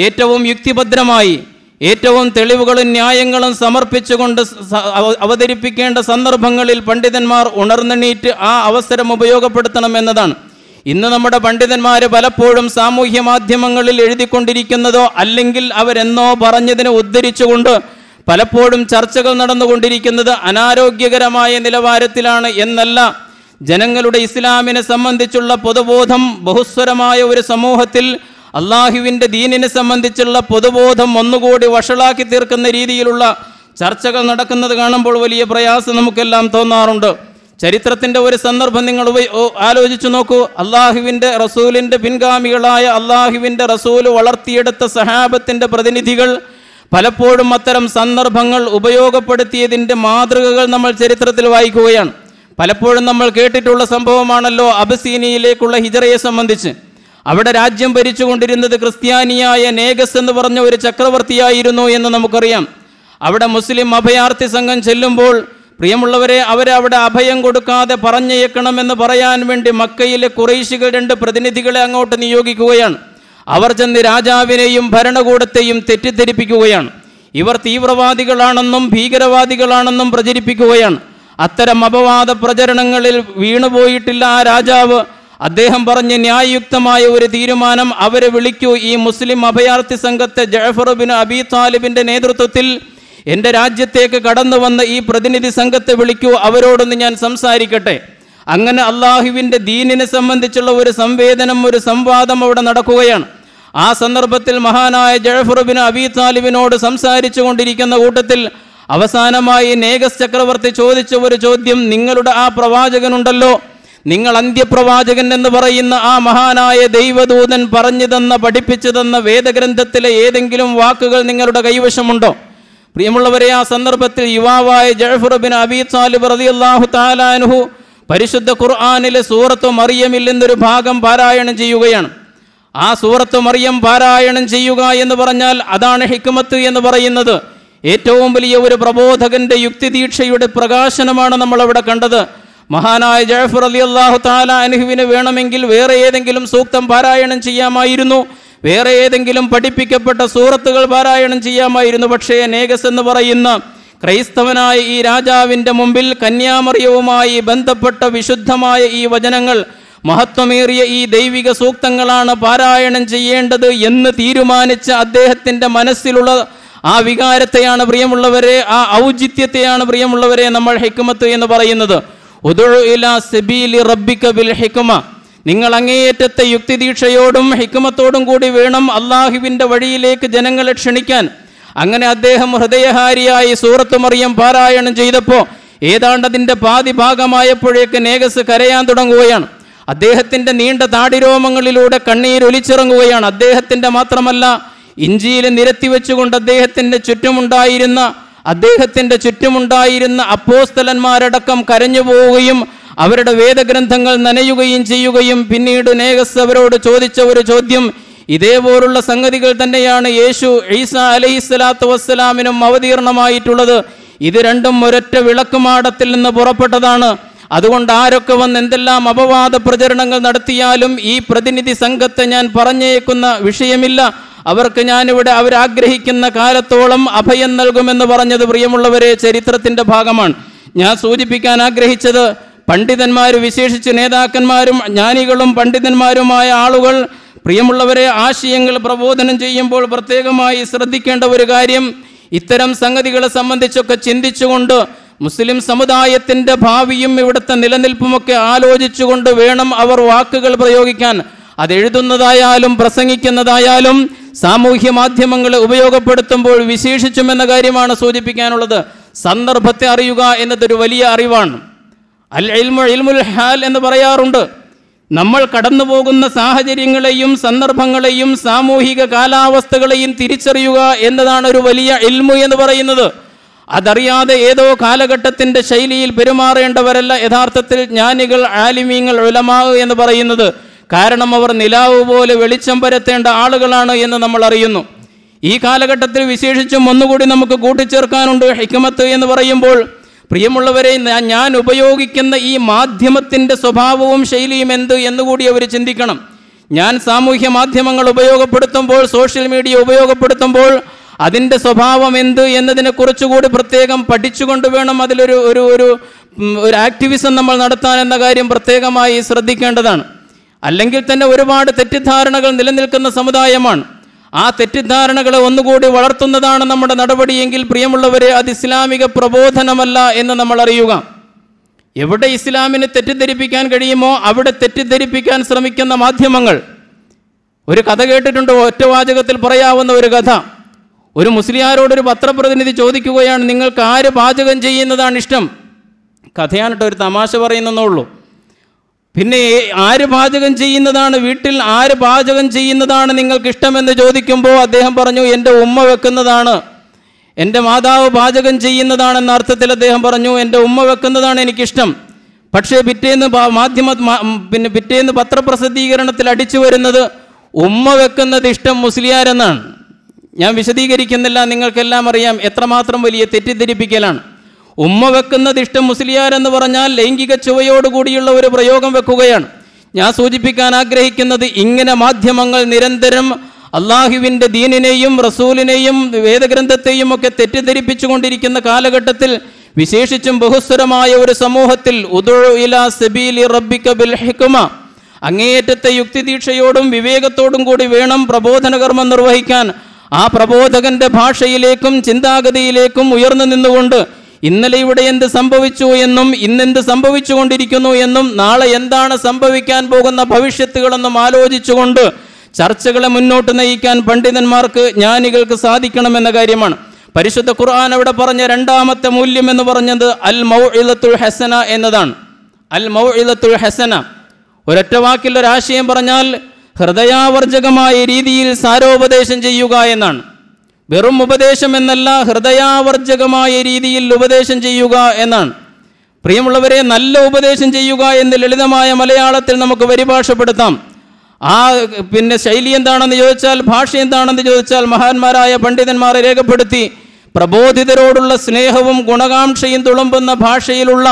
ഏറ്റവും യുക്തിഭദ്രമായി ഏറ്റവും തെളിവുകളും ന്യായങ്ങളും സമർപ്പിച്ചുകൊണ്ട് അവതരിപ്പിക്കേണ്ട സന്ദർഭങ്ങളിൽ പണ്ഡിതന്മാർ ഉണർന്നെണീറ്റ് ആ അവസരം ഉപയോഗപ്പെടുത്തണം എന്നതാണ് ഇന്ന് നമ്മുടെ പണ്ഡിതന്മാർ പലപ്പോഴും സാമൂഹ്യ മാധ്യമങ്ങളിൽ എഴുതിക്കൊണ്ടിരിക്കുന്നതോ അല്ലെങ്കിൽ അവരെന്നോ പറഞ്ഞതിനെ ഉദ്ധരിച്ചുകൊണ്ട് പലപ്പോഴും ചർച്ചകൾ നടന്നുകൊണ്ടിരിക്കുന്നത് അനാരോഗ്യകരമായ നിലവാരത്തിലാണ് എന്നല്ല ജനങ്ങളുടെ ഇസ്ലാമിനെ സംബന്ധിച്ചുള്ള പൊതുബോധം ബഹുസ്വരമായ ഒരു സമൂഹത്തിൽ അള്ളാഹുവിൻ്റെ ദീനിനെ സംബന്ധിച്ചുള്ള പൊതുബോധം ഒന്നുകൂടി വഷളാക്കി തീർക്കുന്ന രീതിയിലുള്ള ചർച്ചകൾ നടക്കുന്നത് കാണുമ്പോൾ വലിയ പ്രയാസം നമുക്കെല്ലാം തോന്നാറുണ്ട് ചരിത്രത്തിൻ്റെ ഒരു സന്ദർഭം നിങ്ങൾ ആലോചിച്ചു നോക്കൂ അള്ളാഹുവിൻ്റെ റസൂലിൻ്റെ പിൻഗാമികളായ അള്ളാഹുവിൻ്റെ റസൂല് വളർത്തിയെടുത്ത സഹാബത്തിൻ്റെ പ്രതിനിധികൾ പലപ്പോഴും അത്തരം സന്ദർഭങ്ങൾ ഉപയോഗപ്പെടുത്തിയതിൻ്റെ മാതൃകകൾ നമ്മൾ ചരിത്രത്തിൽ വായിക്കുകയാണ് പലപ്പോഴും നമ്മൾ കേട്ടിട്ടുള്ള സംഭവമാണല്ലോ അബസീനിയിലേക്കുള്ള ഹിജറയെ സംബന്ധിച്ച് അവിടെ രാജ്യം ഭരിച്ചുകൊണ്ടിരുന്നത് ക്രിസ്ത്യാനിയായ നേഗസ് എന്ന് പറഞ്ഞ ഒരു ചക്രവർത്തിയായിരുന്നു എന്ന് നമുക്കറിയാം അവിടെ മുസ്ലിം അഭയാർത്ഥി സംഘം ചെല്ലുമ്പോൾ പ്രിയമുള്ളവരെ അവരെ അവിടെ അഭയം കൊടുക്കാതെ പറഞ്ഞയക്കണമെന്ന് പറയാൻ വേണ്ടി മക്കയിലെ കുറേശികൾ രണ്ട് പ്രതിനിധികളെ അങ്ങോട്ട് നിയോഗിക്കുകയാണ് അവർ ചെന്ന് രാജാവിനെയും ഭരണകൂടത്തെയും തെറ്റിദ്ധരിപ്പിക്കുകയാണ് ഇവർ തീവ്രവാദികളാണെന്നും ഭീകരവാദികളാണെന്നും പ്രചരിപ്പിക്കുകയാണ് അത്തരം അപവാദ പ്രചരണങ്ങളിൽ വീണുപോയിട്ടില്ല ആ രാജാവ് അദ്ദേഹം പറഞ്ഞ ന്യായയുക്തമായ ഒരു തീരുമാനം അവരെ വിളിക്കൂ ഈ മുസ്ലിം അഭയാർത്ഥി സംഘത്തെ ജഫർ അബി താലിബിൻ്റെ നേതൃത്വത്തിൽ എൻ്റെ രാജ്യത്തേക്ക് കടന്നു വന്ന ഈ പ്രതിനിധി സംഘത്തെ വിളിക്കൂ അവരോടൊന്ന് ഞാൻ സംസാരിക്കട്ടെ അങ്ങനെ അള്ളാഹുവിൻ്റെ ദീനിനെ സംബന്ധിച്ചുള്ള ഒരു സംവേദനം ഒരു സംവാദം അവിടെ നടക്കുകയാണ് ആ സന്ദർഭത്തിൽ മഹാനായ ജഴഫുറബിന് അബി താലിബിനോട് സംസാരിച്ചു കൊണ്ടിരിക്കുന്ന കൂട്ടത്തിൽ അവസാനമായി നേഗസ് ചക്രവർത്തി ചോദിച്ച ഒരു ചോദ്യം നിങ്ങളുടെ ആ പ്രവാചകനുണ്ടല്ലോ നിങ്ങൾ അന്ത്യപ്രവാചകൻ എന്ന് പറയുന്ന ആ മഹാനായ ദൈവദൂതൻ പറഞ്ഞു തന്ന പഠിപ്പിച്ചു തന്ന വേദഗ്രന്ഥത്തിലെ ഏതെങ്കിലും വാക്കുകൾ നിങ്ങളുടെ കൈവശമുണ്ടോ പ്രിയമുള്ളവരെ ആ സന്ദർഭത്തിൽ യുവാവായ ജഴഫുറബിൻ അബീ സാലിബ് റതി അള്ളാഹു താലാനുഹു പരിശുദ്ധ ഖുർആാനിലെ സൂറത്ത് മറിയമിൽ ഭാഗം പാരായണം ചെയ്യുകയാണ് ആ സൂറത്ത് മറിയം പാരായണം ചെയ്യുക എന്ന് പറഞ്ഞാൽ അതാണ് ഹിക്കുമത്ത് എന്ന് പറയുന്നത് ഏറ്റവും വലിയ ഒരു പ്രബോധകന്റെ യുക്തിദീക്ഷയുടെ പ്രകാശനമാണ് നമ്മൾ അവിടെ കണ്ടത് മഹാനായ ജാഫർ അലി അള്ളാഹു താല അനുഹുവിന് വേണമെങ്കിൽ വേറെ ഏതെങ്കിലും സൂക്തം പാരായണം ചെയ്യാമായിരുന്നു വേറെ ഏതെങ്കിലും പഠിപ്പിക്കപ്പെട്ട സൂറത്തുകൾ പാരായണം ചെയ്യാമായിരുന്നു പക്ഷേ നേഗസ് എന്ന് പറയുന്ന ക്രൈസ്തവനായ ഈ രാജാവിൻ്റെ മുമ്പിൽ കന്യാമറിയവുമായി ബന്ധപ്പെട്ട വിശുദ്ധമായ ഈ വചനങ്ങൾ മഹത്വമേറിയ ഈ ദൈവിക സൂക്തങ്ങളാണ് പാരായണം ചെയ്യേണ്ടത് എന്ന് തീരുമാനിച്ച അദ്ദേഹത്തിൻ്റെ മനസ്സിലുള്ള ആ വികാരത്തെയാണ് പ്രിയമുള്ളവരെ ആ ഔചിത്യത്തെയാണ് പ്രിയമുള്ളവരെ നമ്മൾ ഹെക്കുമത്ത് എന്ന് പറയുന്നത് നിങ്ങൾ അങ്ങേയറ്റത്തെ യുക്തിദീക്ഷയോടും ഹിക്കുമത്തോടും കൂടി വേണം അള്ളാഹുവിൻ്റെ വഴിയിലേക്ക് ജനങ്ങളെ ക്ഷണിക്കാൻ അങ്ങനെ അദ്ദേഹം ഹൃദയഹാരിയായി സൂറത്ത് മറിയം പാരായണം ചെയ്തപ്പോൾ ഏതാണ്ട് അതിൻ്റെ പാതി ഭാഗമായപ്പോഴേക്ക് നേഗസ് കരയാൻ തുടങ്ങുകയാണ് അദ്ദേഹത്തിൻ്റെ നീണ്ട താടിരോമങ്ങളിലൂടെ കണ്ണീർ ഒലിച്ചിറങ്ങുകയാണ് അദ്ദേഹത്തിൻ്റെ മാത്രമല്ല ഇഞ്ചിയിൽ നിരത്തി വെച്ചുകൊണ്ട് അദ്ദേഹത്തിൻ്റെ ചുറ്റുമുണ്ടായിരുന്ന അദ്ദേഹത്തിന്റെ ചുറ്റുമുണ്ടായിരുന്ന അപ്പോസ്തലന്മാരടക്കം കരഞ്ഞു പോവുകയും അവരുടെ വേദഗ്രന്ഥങ്ങൾ നനയുകയും ചെയ്യുകയും പിന്നീട് നേഗസ് അവരോട് ചോദിച്ച ഒരു ചോദ്യം ഇതേപോലുള്ള സംഗതികൾ തന്നെയാണ് യേശു ഈസ അലഹിസ്സലാത്തു വസ്സലാമിനും അവതീർണമായിട്ടുള്ളത് ഇത് രണ്ടും ഒരൊറ്റ മാടത്തിൽ നിന്ന് പുറപ്പെട്ടതാണ് അതുകൊണ്ട് ആരൊക്കെ വന്ന് എന്തെല്ലാം അപവാദ പ്രചരണങ്ങൾ നടത്തിയാലും ഈ പ്രതിനിധി സംഘത്തെ ഞാൻ പറഞ്ഞേക്കുന്ന വിഷയമില്ല അവർക്ക് ഞാനിവിടെ അവരാഗ്രഹിക്കുന്ന കാലത്തോളം അഭയം നൽകുമെന്ന് പറഞ്ഞത് പ്രിയമുള്ളവരെ ചരിത്രത്തിൻ്റെ ഭാഗമാണ് ഞാൻ സൂചിപ്പിക്കാൻ ആഗ്രഹിച്ചത് പണ്ഡിതന്മാർ വിശേഷിച്ച് നേതാക്കന്മാരും ജ്ഞാനികളും പണ്ഡിതന്മാരുമായ ആളുകൾ പ്രിയമുള്ളവരെ ആശയങ്ങൾ പ്രബോധനം ചെയ്യുമ്പോൾ പ്രത്യേകമായി ശ്രദ്ധിക്കേണ്ട ഒരു കാര്യം ഇത്തരം സംഗതികളെ സംബന്ധിച്ചൊക്കെ ചിന്തിച്ചുകൊണ്ട് മുസ്ലിം സമുദായത്തിൻ്റെ ഭാവിയും ഇവിടുത്തെ നിലനിൽപ്പുമൊക്കെ ആലോചിച്ചുകൊണ്ട് വേണം അവർ വാക്കുകൾ പ്രയോഗിക്കാൻ അതെഴുതുന്നതായാലും പ്രസംഗിക്കുന്നതായാലും സാമൂഹ്യ മാധ്യമങ്ങളെ ഉപയോഗപ്പെടുത്തുമ്പോൾ വിശേഷിച്ചും എന്ന കാര്യമാണ് സൂചിപ്പിക്കാനുള്ളത് സന്ദർഭത്തെ അറിയുക എന്നതൊരു വലിയ അറിവാണ് അൽ ഇൽമു ഇൽമുൽ ഹാൽ എന്ന് പറയാറുണ്ട് നമ്മൾ കടന്നു പോകുന്ന സാഹചര്യങ്ങളെയും സന്ദർഭങ്ങളെയും സാമൂഹിക കാലാവസ്ഥകളെയും തിരിച്ചറിയുക എന്നതാണ് ഒരു വലിയ ഇൽമു എന്ന് പറയുന്നത് അതറിയാതെ ഏതോ കാലഘട്ടത്തിൻ്റെ ശൈലിയിൽ പെരുമാറേണ്ടവരല്ല യഥാർത്ഥത്തിൽ ജ്ഞാനികൾ ആലിമീങ്ങൾ ഉലമാവ് എന്ന് പറയുന്നത് കാരണം അവർ നിലാവ് പോലെ വെളിച്ചം പരത്തേണ്ട ആളുകളാണ് എന്ന് നമ്മൾ അറിയുന്നു ഈ കാലഘട്ടത്തിൽ വിശേഷിച്ചും ഒന്നുകൂടി നമുക്ക് കൂട്ടിച്ചേർക്കാനുണ്ട് ഹിക്കമത്ത് എന്ന് പറയുമ്പോൾ പ്രിയമുള്ളവരെ ഞാൻ ഉപയോഗിക്കുന്ന ഈ മാധ്യമത്തിൻ്റെ സ്വഭാവവും ശൈലിയും എന്ത് എന്നുകൂടി അവർ ചിന്തിക്കണം ഞാൻ സാമൂഹ്യ മാധ്യമങ്ങൾ ഉപയോഗപ്പെടുത്തുമ്പോൾ സോഷ്യൽ മീഡിയ ഉപയോഗപ്പെടുത്തുമ്പോൾ അതിൻ്റെ സ്വഭാവം എന്ത് കുറച്ചുകൂടി പ്രത്യേകം പഠിച്ചുകൊണ്ട് വേണം അതിലൊരു ഒരു ഒരു ആക്ടിവിസം നമ്മൾ നടത്താൻ എന്ന കാര്യം പ്രത്യേകമായി ശ്രദ്ധിക്കേണ്ടതാണ് അല്ലെങ്കിൽ തന്നെ ഒരുപാട് തെറ്റിദ്ധാരണകൾ നിലനിൽക്കുന്ന സമുദായമാണ് ആ തെറ്റിദ്ധാരണകളെ ഒന്നുകൂടി വളർത്തുന്നതാണ് നമ്മുടെ നടപടിയെങ്കിൽ പ്രിയമുള്ളവരെ അത് ഇസ്ലാമിക പ്രബോധനമല്ല എന്ന് നമ്മൾ അറിയുക എവിടെ ഇസ്ലാമിനെ തെറ്റിദ്ധരിപ്പിക്കാൻ കഴിയുമോ അവിടെ തെറ്റിദ്ധരിപ്പിക്കാൻ ശ്രമിക്കുന്ന മാധ്യമങ്ങൾ ഒരു കഥ കേട്ടിട്ടുണ്ട് ഒറ്റവാചകത്തിൽ പറയാവുന്ന ഒരു കഥ ഒരു മുസ്ലിയാരോടൊരു പത്രപ്രതിനിധി ചോദിക്കുകയാണ് നിങ്ങൾക്ക് ആര് പാചകം ചെയ്യുന്നതാണ് ഇഷ്ടം കഥയാണിട്ട് ഒരു തമാശ പറയുന്നെന്നേ പിന്നെ ആര് പാചകം ചെയ്യുന്നതാണ് വീട്ടിൽ ആര് പാചകം ചെയ്യുന്നതാണ് നിങ്ങൾക്ക് ഇഷ്ടമെന്ന് ചോദിക്കുമ്പോൾ അദ്ദേഹം പറഞ്ഞു എൻ്റെ ഉമ്മ വെക്കുന്നതാണ് എൻ്റെ മാതാവ് പാചകം ചെയ്യുന്നതാണെന്ന അർത്ഥത്തിൽ അദ്ദേഹം പറഞ്ഞു എൻ്റെ ഉമ്മ വെക്കുന്നതാണ് എനിക്കിഷ്ടം പക്ഷേ പിറ്റേന്ന് മാധ്യമ പിന്നെ പിറ്റേന്ന് പത്രപ്രസിദ്ധീകരണത്തിൽ അടിച്ചു വരുന്നത് ഉമ്മ വെക്കുന്നത് ഇഷ്ടം മുസ്ലിയാരെന്നാണ് ഞാൻ വിശദീകരിക്കുന്നില്ല നിങ്ങൾക്കെല്ലാം അറിയാം എത്രമാത്രം വലിയ തെറ്റിദ്ധരിപ്പിക്കലാണ് ഉമ്മ വെക്കുന്ന ഇഷ്ടം മുസ്ലിയാർ എന്ന് പറഞ്ഞാൽ ലൈംഗിക ചുവയോടുകൂടിയുള്ള ഒരു പ്രയോഗം വെക്കുകയാണ് ഞാൻ സൂചിപ്പിക്കാൻ ആഗ്രഹിക്കുന്നത് ഇങ്ങനെ മാധ്യമങ്ങൾ നിരന്തരം അള്ളാഹുവിൻ്റെ ദീനിനെയും റസൂലിനെയും വേദഗ്രന്ഥത്തെയും ഒക്കെ തെറ്റിദ്ധരിപ്പിച്ചുകൊണ്ടിരിക്കുന്ന കാലഘട്ടത്തിൽ വിശേഷിച്ചും ബഹുസ്വരമായ ഒരു സമൂഹത്തിൽ അങ്ങേയറ്റത്തെ യുക്തിദീക്ഷയോടും വിവേകത്തോടും കൂടി വേണം പ്രബോധനകർമ്മം നിർവഹിക്കാൻ ആ പ്രബോധകന്റെ ഭാഷയിലേക്കും ചിന്താഗതിയിലേക്കും ഉയർന്നു നിന്നുകൊണ്ട് ഇന്നലെ ഇവിടെ എന്ത് സംഭവിച്ചു എന്നും ഇന്നെന്ത് സംഭവിച്ചുകൊണ്ടിരിക്കുന്നു എന്നും നാളെ എന്താണ് സംഭവിക്കാൻ പോകുന്ന ഭവിഷ്യത്തുകളെന്നും ആലോചിച്ചുകൊണ്ട് ചർച്ചകളെ മുന്നോട്ട് നയിക്കാൻ പണ്ഡിതന്മാർക്ക് ജ്ഞാനികൾക്ക് സാധിക്കണമെന്ന കാര്യമാണ് പരിശുദ്ധ ഖുർആൻ അവിടെ പറഞ്ഞ രണ്ടാമത്തെ മൂല്യം എന്ന് പറഞ്ഞത് അൽ മൗഇലത്തുൽ ഹസന എന്നതാണ് അൽ മൗഇലത്തുൽ ഹസന ഒരൊറ്റ വാക്കിലൊരാശയം പറഞ്ഞാൽ ഹൃദയാവർജകമായ രീതിയിൽ സാരോപദേശം ചെയ്യുക എന്നാണ് വെറും ഉപദേശം എന്നല്ല ഹൃദയാവർജകമായ രീതിയിൽ ഉപദേശം ചെയ്യുക എന്നാണ് പ്രിയമുള്ളവരെ നല്ല ഉപദേശം ചെയ്യുക എന്ന് ലളിതമായ മലയാളത്തിൽ നമുക്ക് പരിഭാഷപ്പെടുത്താം ആ പിന്നെ ശൈലി എന്താണെന്ന് ചോദിച്ചാൽ ഭാഷ എന്താണെന്ന് ചോദിച്ചാൽ മഹാന്മാരായ പണ്ഡിതന്മാർ രേഖപ്പെടുത്തി പ്രബോധിതരോടുള്ള സ്നേഹവും ഗുണകാംക്ഷയും തുളുമ്പുന്ന ഭാഷയിലുള്ള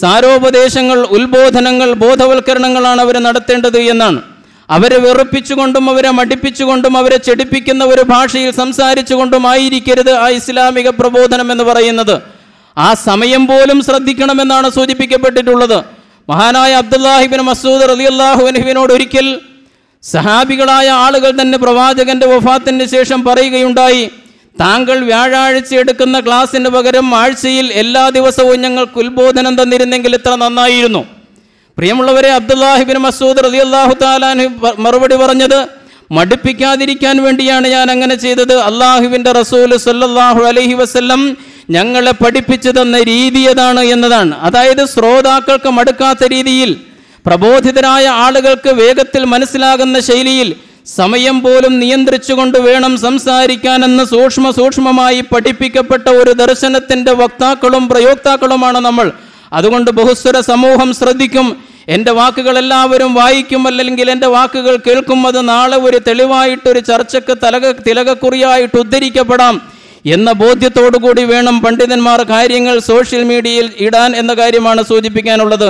സാരോപദേശങ്ങൾ ഉത്ബോധനങ്ങൾ ബോധവൽക്കരണങ്ങളാണ് അവർ നടത്തേണ്ടത് എന്നാണ് അവരെ വെറുപ്പിച്ചുകൊണ്ടും അവരെ മടിപ്പിച്ചുകൊണ്ടും അവരെ ചെടിപ്പിക്കുന്ന ഒരു ഭാഷയിൽ ആയിരിക്കരുത് ആ ഇസ്ലാമിക പ്രബോധനം എന്ന് പറയുന്നത് ആ സമയം പോലും ശ്രദ്ധിക്കണമെന്നാണ് സൂചിപ്പിക്കപ്പെട്ടിട്ടുള്ളത് മഹാനായ അബ്ദുല്ലാഹിബിൻ മസൂദ് അലി അള്ളാഹുവിനുവിനോട് ഒരിക്കൽ സഹാബികളായ ആളുകൾ തന്നെ പ്രവാചകന്റെ വഫാത്തിന് ശേഷം പറയുകയുണ്ടായി താങ്കൾ വ്യാഴാഴ്ച എടുക്കുന്ന ക്ലാസ്സിന് പകരം ആഴ്ചയിൽ എല്ലാ ദിവസവും ഞങ്ങൾക്ക് ഉത്ബോധനം തന്നിരുന്നെങ്കിൽ ഇത്ര നന്നായിരുന്നു പ്രിയമുള്ളവരെ അബ്ദുല്ലാഹിബിൻ മസൂദ് റലി അള്ളാഹു താലാൻ മറുപടി പറഞ്ഞത് മടുപ്പിക്കാതിരിക്കാൻ വേണ്ടിയാണ് ഞാൻ അങ്ങനെ ചെയ്തത് അള്ളാഹുവിൻ്റെ റസൂൽ സല്ലാഹു അലഹി വസ്ല്ലം ഞങ്ങളെ പഠിപ്പിച്ചു തന്ന രീതി അതാണ് എന്നതാണ് അതായത് ശ്രോതാക്കൾക്ക് മടുക്കാത്ത രീതിയിൽ പ്രബോധിതരായ ആളുകൾക്ക് വേഗത്തിൽ മനസ്സിലാകുന്ന ശൈലിയിൽ സമയം പോലും നിയന്ത്രിച്ചുകൊണ്ട് വേണം സംസാരിക്കാനെന്ന് സൂക്ഷ്മ സൂക്ഷ്മമായി പഠിപ്പിക്കപ്പെട്ട ഒരു ദർശനത്തിന്റെ വക്താക്കളും പ്രയോക്താക്കളുമാണ് നമ്മൾ അതുകൊണ്ട് ബഹുസ്വര സമൂഹം ശ്രദ്ധിക്കും എൻ്റെ വാക്കുകൾ എല്ലാവരും വായിക്കും അല്ലെങ്കിൽ എൻ്റെ വാക്കുകൾ കേൾക്കും അത് നാളെ ഒരു തെളിവായിട്ടൊരു ചർച്ചക്ക് തലക തിലകക്കുറിയായിട്ട് ഉദ്ധരിക്കപ്പെടാം എന്ന ബോധ്യത്തോടുകൂടി വേണം പണ്ഡിതന്മാർ കാര്യങ്ങൾ സോഷ്യൽ മീഡിയയിൽ ഇടാൻ എന്ന കാര്യമാണ് സൂചിപ്പിക്കാനുള്ളത്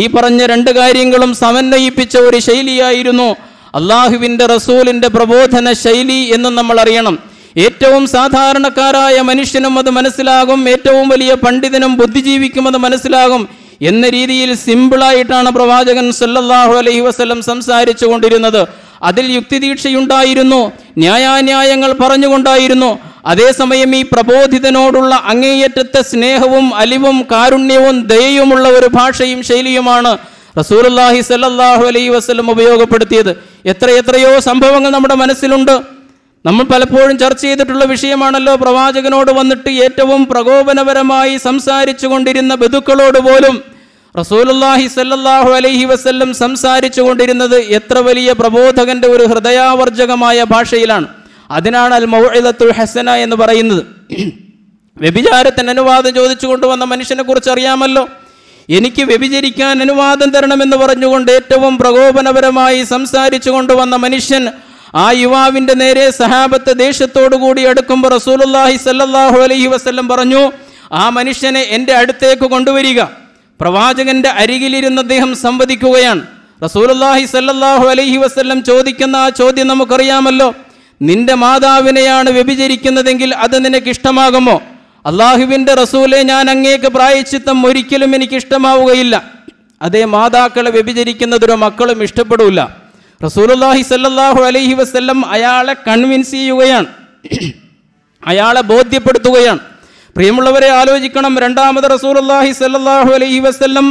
ഈ പറഞ്ഞ രണ്ട് കാര്യങ്ങളും സമന്വയിപ്പിച്ച ഒരു ശൈലിയായിരുന്നു അള്ളാഹുവിൻ്റെ റസൂലിൻ്റെ പ്രബോധന ശൈലി എന്ന് നമ്മൾ അറിയണം ഏറ്റവും സാധാരണക്കാരായ മനുഷ്യനും അത് മനസ്സിലാകും ഏറ്റവും വലിയ പണ്ഡിതനും ബുദ്ധിജീവിക്കും അത് മനസ്സിലാകും എന്ന രീതിയിൽ സിമ്പിളായിട്ടാണ് പ്രവാചകൻ സല്ലല്ലാഹു അലൈഹി വസ്ലം സംസാരിച്ചു കൊണ്ടിരുന്നത് അതിൽ യുക്തിദീക്ഷയുണ്ടായിരുന്നു ന്യായാന്യായങ്ങൾ പറഞ്ഞുകൊണ്ടായിരുന്നു അതേസമയം ഈ പ്രബോധിതനോടുള്ള അങ്ങേയറ്റത്തെ സ്നേഹവും അലിവും കാരുണ്യവും ദയയുമുള്ള ഒരു ഭാഷയും ശൈലിയുമാണ് റസൂലുല്ലാഹി സല്ലല്ലാഹു അലൈഹി വസ്ലം ഉപയോഗപ്പെടുത്തിയത് എത്ര എത്രയോ സംഭവങ്ങൾ നമ്മുടെ മനസ്സിലുണ്ട് നമ്മൾ പലപ്പോഴും ചർച്ച ചെയ്തിട്ടുള്ള വിഷയമാണല്ലോ പ്രവാചകനോട് വന്നിട്ട് ഏറ്റവും പ്രകോപനപരമായി സംസാരിച്ചു കൊണ്ടിരുന്ന ബന്ധുക്കളോട് പോലും റസൂലുല്ലാഹി സല്ലാഹു അലൈഹി വസ്ല്ലം സംസാരിച്ചു കൊണ്ടിരുന്നത് എത്ര വലിയ പ്രബോധകന്റെ ഒരു ഹൃദയാവർജകമായ ഭാഷയിലാണ് അതിനാണ് അൽ മൗഇദത്തുൽ ഹസന എന്ന് പറയുന്നത് വ്യഭിചാരത്തിന് അനുവാദം ചോദിച്ചു കൊണ്ടുവന്ന മനുഷ്യനെ കുറിച്ച് അറിയാമല്ലോ എനിക്ക് വ്യഭിചരിക്കാൻ അനുവാദം തരണമെന്ന് പറഞ്ഞുകൊണ്ട് ഏറ്റവും പ്രകോപനപരമായി സംസാരിച്ചു കൊണ്ടുവന്ന മനുഷ്യൻ ആ യുവാവിൻ്റെ നേരെ സഹാബത്ത് ദേഷ്യത്തോടുകൂടി അടുക്കുമ്പോൾ റസൂലുല്ലാഹി സല്ലാഹു അലൈഹി വസ്ല്ലം പറഞ്ഞു ആ മനുഷ്യനെ എൻ്റെ അടുത്തേക്ക് കൊണ്ടുവരിക പ്രവാചകന്റെ അരികിലിരുന്ന് അദ്ദേഹം സംവദിക്കുകയാണ് റസൂലുല്ലാഹി സല്ലാഹു അലൈഹി വസ്ല്ലം ചോദിക്കുന്ന ആ ചോദ്യം നമുക്കറിയാമല്ലോ നിന്റെ മാതാവിനെയാണ് വ്യഭിചരിക്കുന്നതെങ്കിൽ അത് നിനക്ക് ഇഷ്ടമാകുമോ അള്ളാഹുവിൻ്റെ റസൂലെ ഞാൻ അങ്ങേക്ക് പ്രായച്ചിത്തം ഒരിക്കലും എനിക്ക് ഇഷ്ടമാവുകയില്ല അതേ മാതാക്കളെ വ്യഭിചരിക്കുന്നതിനോ മക്കളും ഇഷ്ടപ്പെടില്ല റസൂലുല്ലാഹി സല്ലാഹു അലൈഹി വസ്ല്ലം അയാളെ കൺവിൻസ് ചെയ്യുകയാണ് അയാളെ ബോധ്യപ്പെടുത്തുകയാണ് പ്രിയമുള്ളവരെ ആലോചിക്കണം രണ്ടാമത് റസൂലുല്ലാഹി സല്ലാഹു അലൈഹി വസ്ല്ലം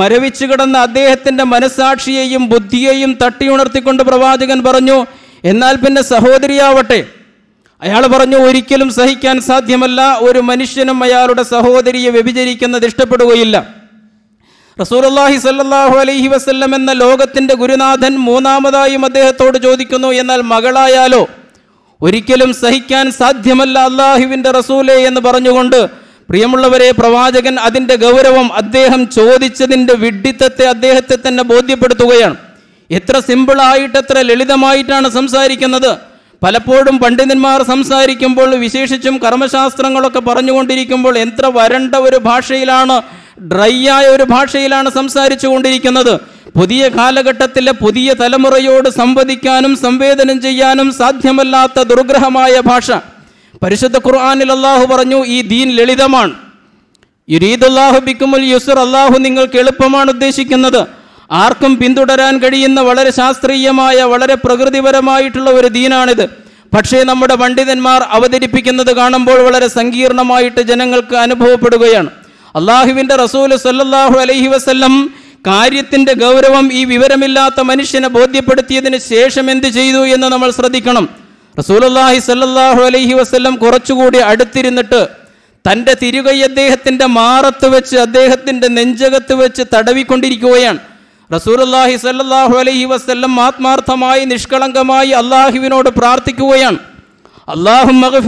മരവിച്ചു കിടന്ന അദ്ദേഹത്തിൻ്റെ മനസാക്ഷിയെയും ബുദ്ധിയെയും തട്ടിയുണർത്തിക്കൊണ്ട് പ്രവാചകൻ പറഞ്ഞു എന്നാൽ പിന്നെ സഹോദരിയാവട്ടെ അയാൾ പറഞ്ഞു ഒരിക്കലും സഹിക്കാൻ സാധ്യമല്ല ഒരു മനുഷ്യനും അയാളുടെ സഹോദരിയെ വ്യഭിചരിക്കുന്നത് ഇഷ്ടപ്പെടുകയില്ല റസൂലല്ലാഹി സല്ലാഹു അലൈഹി വസ്ല്ലം എന്ന ലോകത്തിൻ്റെ ഗുരുനാഥൻ മൂന്നാമതായും അദ്ദേഹത്തോട് ചോദിക്കുന്നു എന്നാൽ മകളായാലോ ഒരിക്കലും സഹിക്കാൻ സാധ്യമല്ല അള്ളാഹുവിൻ്റെ റസൂലെ എന്ന് പറഞ്ഞുകൊണ്ട് പ്രിയമുള്ളവരെ പ്രവാചകൻ അതിൻ്റെ ഗൗരവം അദ്ദേഹം ചോദിച്ചതിൻ്റെ വിഡ്ഢിത്തത്തെ അദ്ദേഹത്തെ തന്നെ ബോധ്യപ്പെടുത്തുകയാണ് എത്ര സിമ്പിളായിട്ട് എത്ര ലളിതമായിട്ടാണ് സംസാരിക്കുന്നത് പലപ്പോഴും പണ്ഡിതന്മാർ സംസാരിക്കുമ്പോൾ വിശേഷിച്ചും കർമ്മശാസ്ത്രങ്ങളൊക്കെ പറഞ്ഞുകൊണ്ടിരിക്കുമ്പോൾ എത്ര വരണ്ട ഒരു ഭാഷയിലാണ് ഡ്രൈ ആയ ഒരു ഭാഷയിലാണ് സംസാരിച്ചു കൊണ്ടിരിക്കുന്നത് പുതിയ കാലഘട്ടത്തിലെ പുതിയ തലമുറയോട് സംവദിക്കാനും സംവേദനം ചെയ്യാനും സാധ്യമല്ലാത്ത ദുർഗ്രഹമായ ഭാഷ പരിശുദ്ധ ഖുർആാനിൽ അള്ളാഹു പറഞ്ഞു ഈ ദീൻ ലളിതമാണ് യുരീദുല്ലാഹു ബിക്കുമുൽ യുസുർ അള്ളാഹു നിങ്ങൾക്ക് എളുപ്പമാണ് ഉദ്ദേശിക്കുന്നത് ആർക്കും പിന്തുടരാൻ കഴിയുന്ന വളരെ ശാസ്ത്രീയമായ വളരെ പ്രകൃതിപരമായിട്ടുള്ള ഒരു ദീനാണിത് പക്ഷേ നമ്മുടെ പണ്ഡിതന്മാർ അവതരിപ്പിക്കുന്നത് കാണുമ്പോൾ വളരെ സങ്കീർണമായിട്ട് ജനങ്ങൾക്ക് അനുഭവപ്പെടുകയാണ് അള്ളാഹുവിന്റെ റസൂൽ സല്ലാഹു അലൈഹി വസ്ല്ലം കാര്യത്തിൻ്റെ ഗൗരവം ഈ വിവരമില്ലാത്ത മനുഷ്യനെ ബോധ്യപ്പെടുത്തിയതിന് ശേഷം എന്ത് ചെയ്തു എന്ന് നമ്മൾ ശ്രദ്ധിക്കണം അള്ളാഹി സല്ലാഹു അലൈഹി വസ്ല്ലം കുറച്ചുകൂടി അടുത്തിരുന്നിട്ട് തൻ്റെ തിരുകൈ അദ്ദേഹത്തിൻ്റെ മാറത്ത് വെച്ച് അദ്ദേഹത്തിൻ്റെ നെഞ്ചകത്ത് വെച്ച് തടവിക്കൊണ്ടിരിക്കുകയാണ് അള്ളാഹി സല്ലാഹു അലൈഹി വസ്ല്ലം ആത്മാർത്ഥമായി നിഷ്കളങ്കമായി അള്ളാഹുവിനോട് പ്രാർത്ഥിക്കുകയാണ് അള്ളാഹു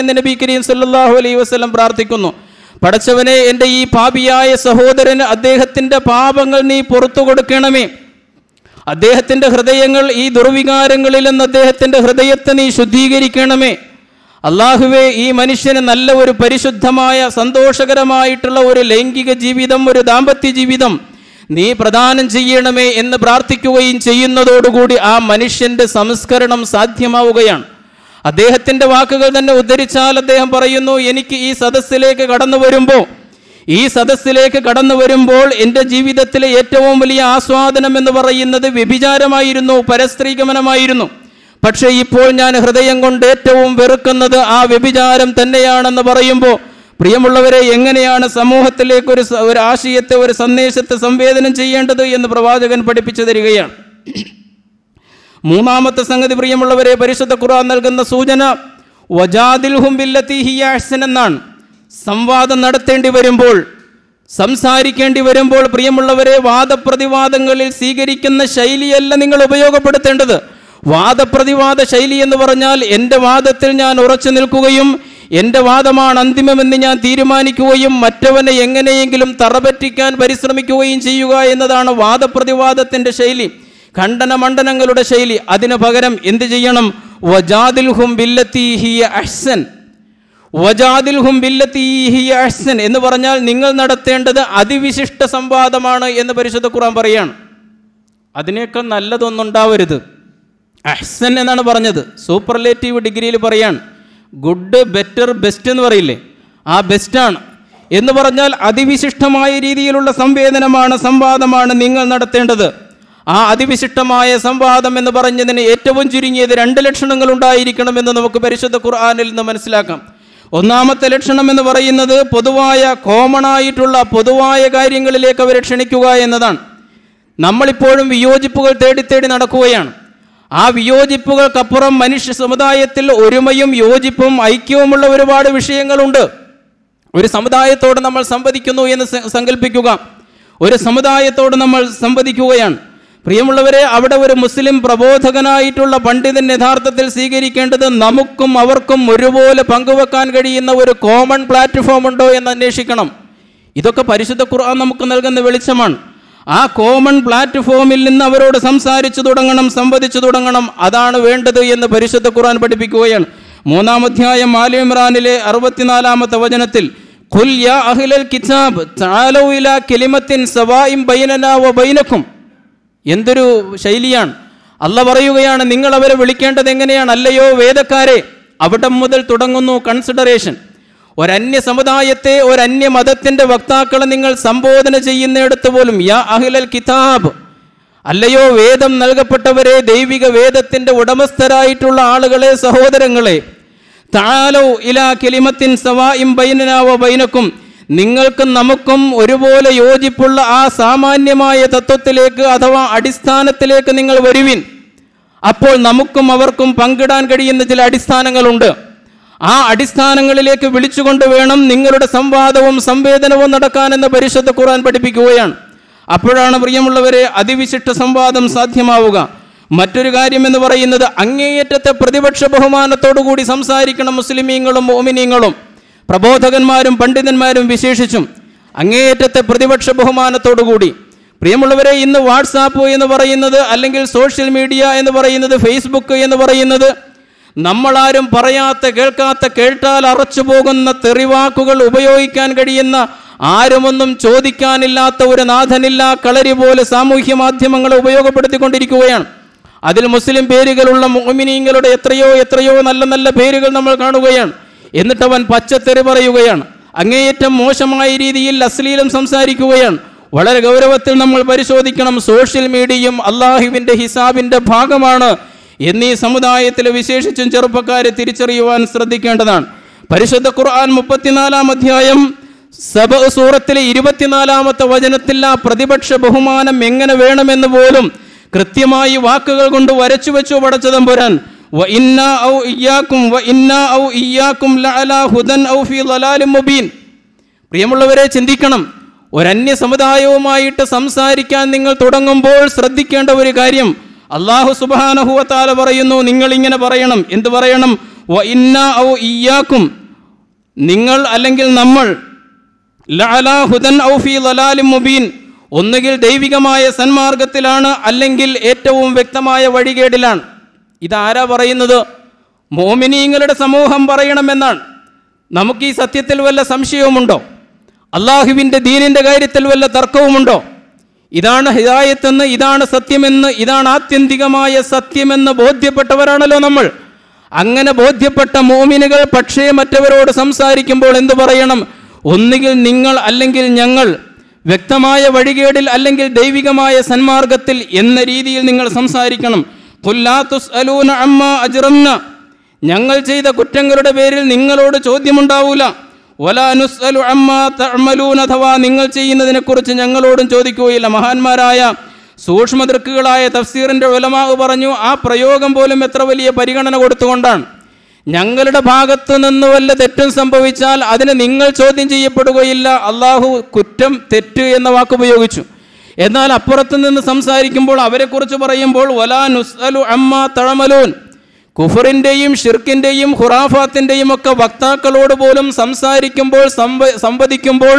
എന്ന് നബി കരീം സല്ലാഹു അലൈഹി വസ്ലം പ്രാർത്ഥിക്കുന്നു പടച്ചവനെ എൻ്റെ ഈ പാപിയായ സഹോദരന് അദ്ദേഹത്തിൻ്റെ പാപങ്ങൾ നീ പുറത്തു കൊടുക്കണമേ അദ്ദേഹത്തിൻ്റെ ഹൃദയങ്ങൾ ഈ ദുർവികാരങ്ങളിൽ നിന്ന് അദ്ദേഹത്തിൻ്റെ ഹൃദയത്തെ നീ ശുദ്ധീകരിക്കണമേ അള്ളാഹുവെ ഈ മനുഷ്യന് നല്ല ഒരു പരിശുദ്ധമായ സന്തോഷകരമായിട്ടുള്ള ഒരു ലൈംഗിക ജീവിതം ഒരു ദാമ്പത്യ ജീവിതം നീ പ്രദാനം ചെയ്യണമേ എന്ന് പ്രാർത്ഥിക്കുകയും ചെയ്യുന്നതോടുകൂടി ആ മനുഷ്യന്റെ സംസ്കരണം സാധ്യമാവുകയാണ് അദ്ദേഹത്തിൻ്റെ വാക്കുകൾ തന്നെ ഉദ്ധരിച്ചാൽ അദ്ദേഹം പറയുന്നു എനിക്ക് ഈ സദസ്സിലേക്ക് കടന്നു വരുമ്പോൾ ഈ സദസ്സിലേക്ക് കടന്നു വരുമ്പോൾ എൻ്റെ ജീവിതത്തിലെ ഏറ്റവും വലിയ ആസ്വാദനം എന്ന് പറയുന്നത് വ്യഭിചാരമായിരുന്നു പരസ്ത്രീഗമനമായിരുന്നു പക്ഷേ ഇപ്പോൾ ഞാൻ ഹൃദയം കൊണ്ട് ഏറ്റവും വെറുക്കുന്നത് ആ വ്യഭിചാരം തന്നെയാണെന്ന് പറയുമ്പോൾ പ്രിയമുള്ളവരെ എങ്ങനെയാണ് സമൂഹത്തിലേക്ക് ഒരു ഒരു ആശയത്തെ ഒരു സന്ദേശത്തെ സംവേദനം ചെയ്യേണ്ടത് എന്ന് പ്രവാചകൻ പഠിപ്പിച്ചു തരികയാണ് മൂന്നാമത്തെ സംഗതി പ്രിയമുള്ളവരെ പരിശുദ്ധ ഖുർആൻ നൽകുന്ന സൂചന വജാദിൽ ഹുംബില്ലത്തി ഹിയാഹ്സൻ എന്നാണ് സംവാദം നടത്തേണ്ടി വരുമ്പോൾ സംസാരിക്കേണ്ടി വരുമ്പോൾ പ്രിയമുള്ളവരെ വാദപ്രതിവാദങ്ങളിൽ സ്വീകരിക്കുന്ന ശൈലിയല്ല നിങ്ങൾ ഉപയോഗപ്പെടുത്തേണ്ടത് വാദപ്രതിവാദ ശൈലി എന്ന് പറഞ്ഞാൽ എൻ്റെ വാദത്തിൽ ഞാൻ ഉറച്ചു നിൽക്കുകയും എൻ്റെ വാദമാണ് അന്തിമമെന്ന് ഞാൻ തീരുമാനിക്കുകയും മറ്റവനെ എങ്ങനെയെങ്കിലും തറപറ്റിക്കാൻ പരിശ്രമിക്കുകയും ചെയ്യുക എന്നതാണ് വാദപ്രതിവാദത്തിൻ്റെ ശൈലി ഖണ്ഡന മണ്ഡനങ്ങളുടെ ശൈലി അതിന് പകരം എന്ത് ചെയ്യണം വജാദിൽഹും ബില്ലത്തിഹിയ അഹ്സൻ വജാദിൽഹും ബില്ലത്തിഹിയ അഹ്സൻ എന്ന് പറഞ്ഞാൽ നിങ്ങൾ നടത്തേണ്ടത് അതിവിശിഷ്ട സംവാദമാണ് എന്ന് പരിശുദ്ധ ഖുറാൻ പറയാണ് അതിനേക്കാൾ നല്ലതൊന്നുണ്ടാവരുത് അഹ്സൻ എന്നാണ് പറഞ്ഞത് സൂപ്പർലേറ്റീവ് ഡിഗ്രിയിൽ പറയാണ് ഗുഡ് ബെറ്റർ ബെസ്റ്റ് എന്ന് പറയില്ലേ ആ ബെസ്റ്റാണ് എന്ന് പറഞ്ഞാൽ അതിവിശിഷ്ടമായ രീതിയിലുള്ള സംവേദനമാണ് സംവാദമാണ് നിങ്ങൾ നടത്തേണ്ടത് ആ അതിവിശിഷ്ടമായ സംവാദം എന്ന് പറഞ്ഞതിന് ഏറ്റവും ചുരുങ്ങിയത് രണ്ട് ലക്ഷണങ്ങൾ ഉണ്ടായിരിക്കണമെന്ന് നമുക്ക് പരിശുദ്ധ ഖുർആാനിൽ നിന്ന് മനസ്സിലാക്കാം ഒന്നാമത്തെ ലക്ഷണം എന്ന് പറയുന്നത് പൊതുവായ കോമൺ ആയിട്ടുള്ള പൊതുവായ കാര്യങ്ങളിലേക്ക് അവരെ ക്ഷണിക്കുക എന്നതാണ് നമ്മളിപ്പോഴും വിയോജിപ്പുകൾ തേടി തേടി നടക്കുകയാണ് ആ വിയോജിപ്പുകൾക്കപ്പുറം മനുഷ്യ സമുദായത്തിൽ ഒരുമയും യോജിപ്പും ഐക്യവുമുള്ള ഒരുപാട് വിഷയങ്ങളുണ്ട് ഒരു സമുദായത്തോട് നമ്മൾ സംവദിക്കുന്നു എന്ന് സങ്കല്പിക്കുക ഒരു സമുദായത്തോട് നമ്മൾ സംവദിക്കുകയാണ് പ്രിയമുള്ളവരെ അവിടെ ഒരു മുസ്ലിം പ്രബോധകനായിട്ടുള്ള പണ്ഡിതൻ യഥാർത്ഥത്തിൽ സ്വീകരിക്കേണ്ടത് നമുക്കും അവർക്കും ഒരുപോലെ പങ്കുവെക്കാൻ കഴിയുന്ന ഒരു കോമൺ പ്ലാറ്റ്ഫോം ഉണ്ടോ എന്ന് അന്വേഷിക്കണം ഇതൊക്കെ പരിശുദ്ധ ഖുർആൻ നമുക്ക് നൽകുന്ന വെളിച്ചമാണ് ആ കോമൺ പ്ലാറ്റ്ഫോമിൽ നിന്ന് അവരോട് സംസാരിച്ചു തുടങ്ങണം സംവദിച്ചു തുടങ്ങണം അതാണ് വേണ്ടത് എന്ന് പരിശുദ്ധ ഖുർആൻ പഠിപ്പിക്കുകയാണ് മൂന്നാം അധ്യായം ആലി ഇമ്രാനിലെ അറുപത്തിനാലാമത്തെ വചനത്തിൽ ഖുൽ യാ അഹ്ലൽ കിതാബ് തആലൂ ഇലാ കലിമത്തിൻ ബൈനനാ എന്തൊരു ശൈലിയാണ് അല്ല പറയുകയാണ് നിങ്ങൾ അവരെ വിളിക്കേണ്ടത് എങ്ങനെയാണ് അല്ലയോ വേദക്കാരെ അവിടം മുതൽ തുടങ്ങുന്നു കൺസിഡറേഷൻ ഒരന്യ സമുദായത്തെ ഒരന്യ മതത്തിന്റെ വക്താക്കളെ നിങ്ങൾ സംബോധന ചെയ്യുന്നിടത്ത് പോലും യാ അഹിലൽ കിതാബ് അല്ലയോ വേദം നൽകപ്പെട്ടവരെ ദൈവിക വേദത്തിന്റെ ഉടമസ്ഥരായിട്ടുള്ള ആളുകളെ സഹോദരങ്ങളെ താലോ ഇലാ കിളിമത്തിൻ സവായും ബൈനനാവോ ബൈനക്കും നിങ്ങൾക്കും നമുക്കും ഒരുപോലെ യോജിപ്പുള്ള ആ സാമാന്യമായ തത്വത്തിലേക്ക് അഥവാ അടിസ്ഥാനത്തിലേക്ക് നിങ്ങൾ വരുവിൻ അപ്പോൾ നമുക്കും അവർക്കും പങ്കിടാൻ കഴിയുന്ന ചില അടിസ്ഥാനങ്ങളുണ്ട് ആ അടിസ്ഥാനങ്ങളിലേക്ക് വിളിച്ചുകൊണ്ട് വേണം നിങ്ങളുടെ സംവാദവും സംവേദനവും നടക്കാനെന്ന് പരിശുദ്ധ ഖുർആൻ പഠിപ്പിക്കുകയാണ് അപ്പോഴാണ് പ്രിയമുള്ളവരെ അതിവിശിഷ്ട സംവാദം സാധ്യമാവുക മറ്റൊരു കാര്യം എന്ന് പറയുന്നത് അങ്ങേയറ്റത്തെ പ്രതിപക്ഷ ബഹുമാനത്തോടുകൂടി സംസാരിക്കണം മുസ്ലിമീങ്ങളും ഓമിനീങ്ങളും പ്രബോധകന്മാരും പണ്ഡിതന്മാരും വിശേഷിച്ചും അങ്ങേയറ്റത്തെ പ്രതിപക്ഷ ബഹുമാനത്തോടുകൂടി പ്രിയമുള്ളവരെ ഇന്ന് വാട്സാപ്പ് എന്ന് പറയുന്നത് അല്ലെങ്കിൽ സോഷ്യൽ മീഡിയ എന്ന് പറയുന്നത് ഫേസ്ബുക്ക് എന്ന് പറയുന്നത് നമ്മളാരും പറയാത്ത കേൾക്കാത്ത കേട്ടാൽ അറച്ചു പോകുന്ന തെറിവാക്കുകൾ ഉപയോഗിക്കാൻ കഴിയുന്ന ആരുമൊന്നും ചോദിക്കാനില്ലാത്ത ഒരു നാഥനില്ല കളരി പോലെ സാമൂഹ്യ മാധ്യമങ്ങളെ ഉപയോഗപ്പെടുത്തിക്കൊണ്ടിരിക്കുകയാണ് അതിൽ മുസ്ലിം പേരുകളുള്ള മോമിനീങ്ങളുടെ എത്രയോ എത്രയോ നല്ല നല്ല പേരുകൾ നമ്മൾ കാണുകയാണ് എന്നിട്ട് അവൻ പച്ചത്തെറി പറയുകയാണ് അങ്ങേയറ്റം മോശമായ രീതിയിൽ അശ്ലീലം സംസാരിക്കുകയാണ് വളരെ ഗൗരവത്തിൽ നമ്മൾ പരിശോധിക്കണം സോഷ്യൽ മീഡിയയും അള്ളാഹുവിൻ്റെ ഹിസാബിൻ്റെ ഭാഗമാണ് എന്നീ സമുദായത്തിലെ വിശേഷിച്ചും ചെറുപ്പക്കാരെ തിരിച്ചറിയുവാൻ ശ്രദ്ധിക്കേണ്ടതാണ് പരിശുദ്ധ ഖുർആൻ മുപ്പത്തിനാലാം അധ്യായം സബ സൂറത്തിലെ ഇരുപത്തിനാലാമത്തെ വചനത്തിൽ ആ പ്രതിപക്ഷ ബഹുമാനം എങ്ങനെ വേണമെന്ന് പോലും കൃത്യമായി വാക്കുകൾ കൊണ്ട് വരച്ചു വെച്ചു പടച്ചതം പുരാൻ പ്രിയമുള്ളവരെ ചിന്തിക്കണം ഒരന്യ സമുദായവുമായിട്ട് സംസാരിക്കാൻ നിങ്ങൾ തുടങ്ങുമ്പോൾ ശ്രദ്ധിക്കേണ്ട ഒരു കാര്യം അള്ളാഹു സുബാനഹുവത്താല പറയുന്നു നിങ്ങൾ ഇങ്ങനെ പറയണം എന്ത് പറയണം വ ഇന്ന ഔ ഇയാക്കും നിങ്ങൾ അല്ലെങ്കിൽ നമ്മൾ ലാലാഹുദൻ ഔഫി ഔ ഫീ മുബീൻ ഒന്നുകിൽ ദൈവികമായ സന്മാർഗത്തിലാണ് അല്ലെങ്കിൽ ഏറ്റവും വ്യക്തമായ വഴികേടിലാണ് ഇതാരാ പറയുന്നത് മോമിനീങ്ങളുടെ സമൂഹം പറയണമെന്നാണ് നമുക്ക് ഈ സത്യത്തിൽ വല്ല സംശയവുമുണ്ടോ അള്ളാഹുവിൻ്റെ ദീനിൻ്റെ കാര്യത്തിൽ വല്ല തർക്കവുമുണ്ടോ ഇതാണ് ഹിതായത്തെന്ന് ഇതാണ് സത്യമെന്ന് ഇതാണ് ആത്യന്തികമായ സത്യമെന്ന് ബോധ്യപ്പെട്ടവരാണല്ലോ നമ്മൾ അങ്ങനെ ബോധ്യപ്പെട്ട മോമിനുകൾ പക്ഷേ മറ്റവരോട് സംസാരിക്കുമ്പോൾ എന്തു പറയണം ഒന്നുകിൽ നിങ്ങൾ അല്ലെങ്കിൽ ഞങ്ങൾ വ്യക്തമായ വഴികേടിൽ അല്ലെങ്കിൽ ദൈവികമായ സന്മാർഗത്തിൽ എന്ന രീതിയിൽ നിങ്ങൾ സംസാരിക്കണം കൊല്ലാത്തുസ് അമ്മ അജിറന്ന ഞങ്ങൾ ചെയ്ത കുറ്റങ്ങളുടെ പേരിൽ നിങ്ങളോട് ചോദ്യമുണ്ടാവൂല തഅമലൂൻ അഥവാ നിങ്ങൾ ചെയ്യുന്നതിനെക്കുറിച്ച് ഞങ്ങളോടും ചോദിക്കുകയില്ല മഹാന്മാരായ സൂക്ഷ്മദൃക്കുകളായ തഫ്സീറിൻ്റെ ഉലമാവ് പറഞ്ഞു ആ പ്രയോഗം പോലും എത്ര വലിയ പരിഗണന കൊടുത്തുകൊണ്ടാണ് ഞങ്ങളുടെ ഭാഗത്തു നിന്ന് വല്ല തെറ്റും സംഭവിച്ചാൽ അതിന് നിങ്ങൾ ചോദ്യം ചെയ്യപ്പെടുകയില്ല അള്ളാഹു കുറ്റം തെറ്റ് എന്ന വാക്ക് ഉപയോഗിച്ചു എന്നാൽ അപ്പുറത്തു നിന്ന് സംസാരിക്കുമ്പോൾ അവരെക്കുറിച്ച് പറയുമ്പോൾ വലാ നുസ്അലു അമ്മ തഴമലൂൻ കുഫറിൻ്റെയും ഷിർക്കിൻ്റെയും ഹുറാഫാത്തിൻ്റെയും ഒക്കെ വക്താക്കളോട് പോലും സംസാരിക്കുമ്പോൾ സംവദിക്കുമ്പോൾ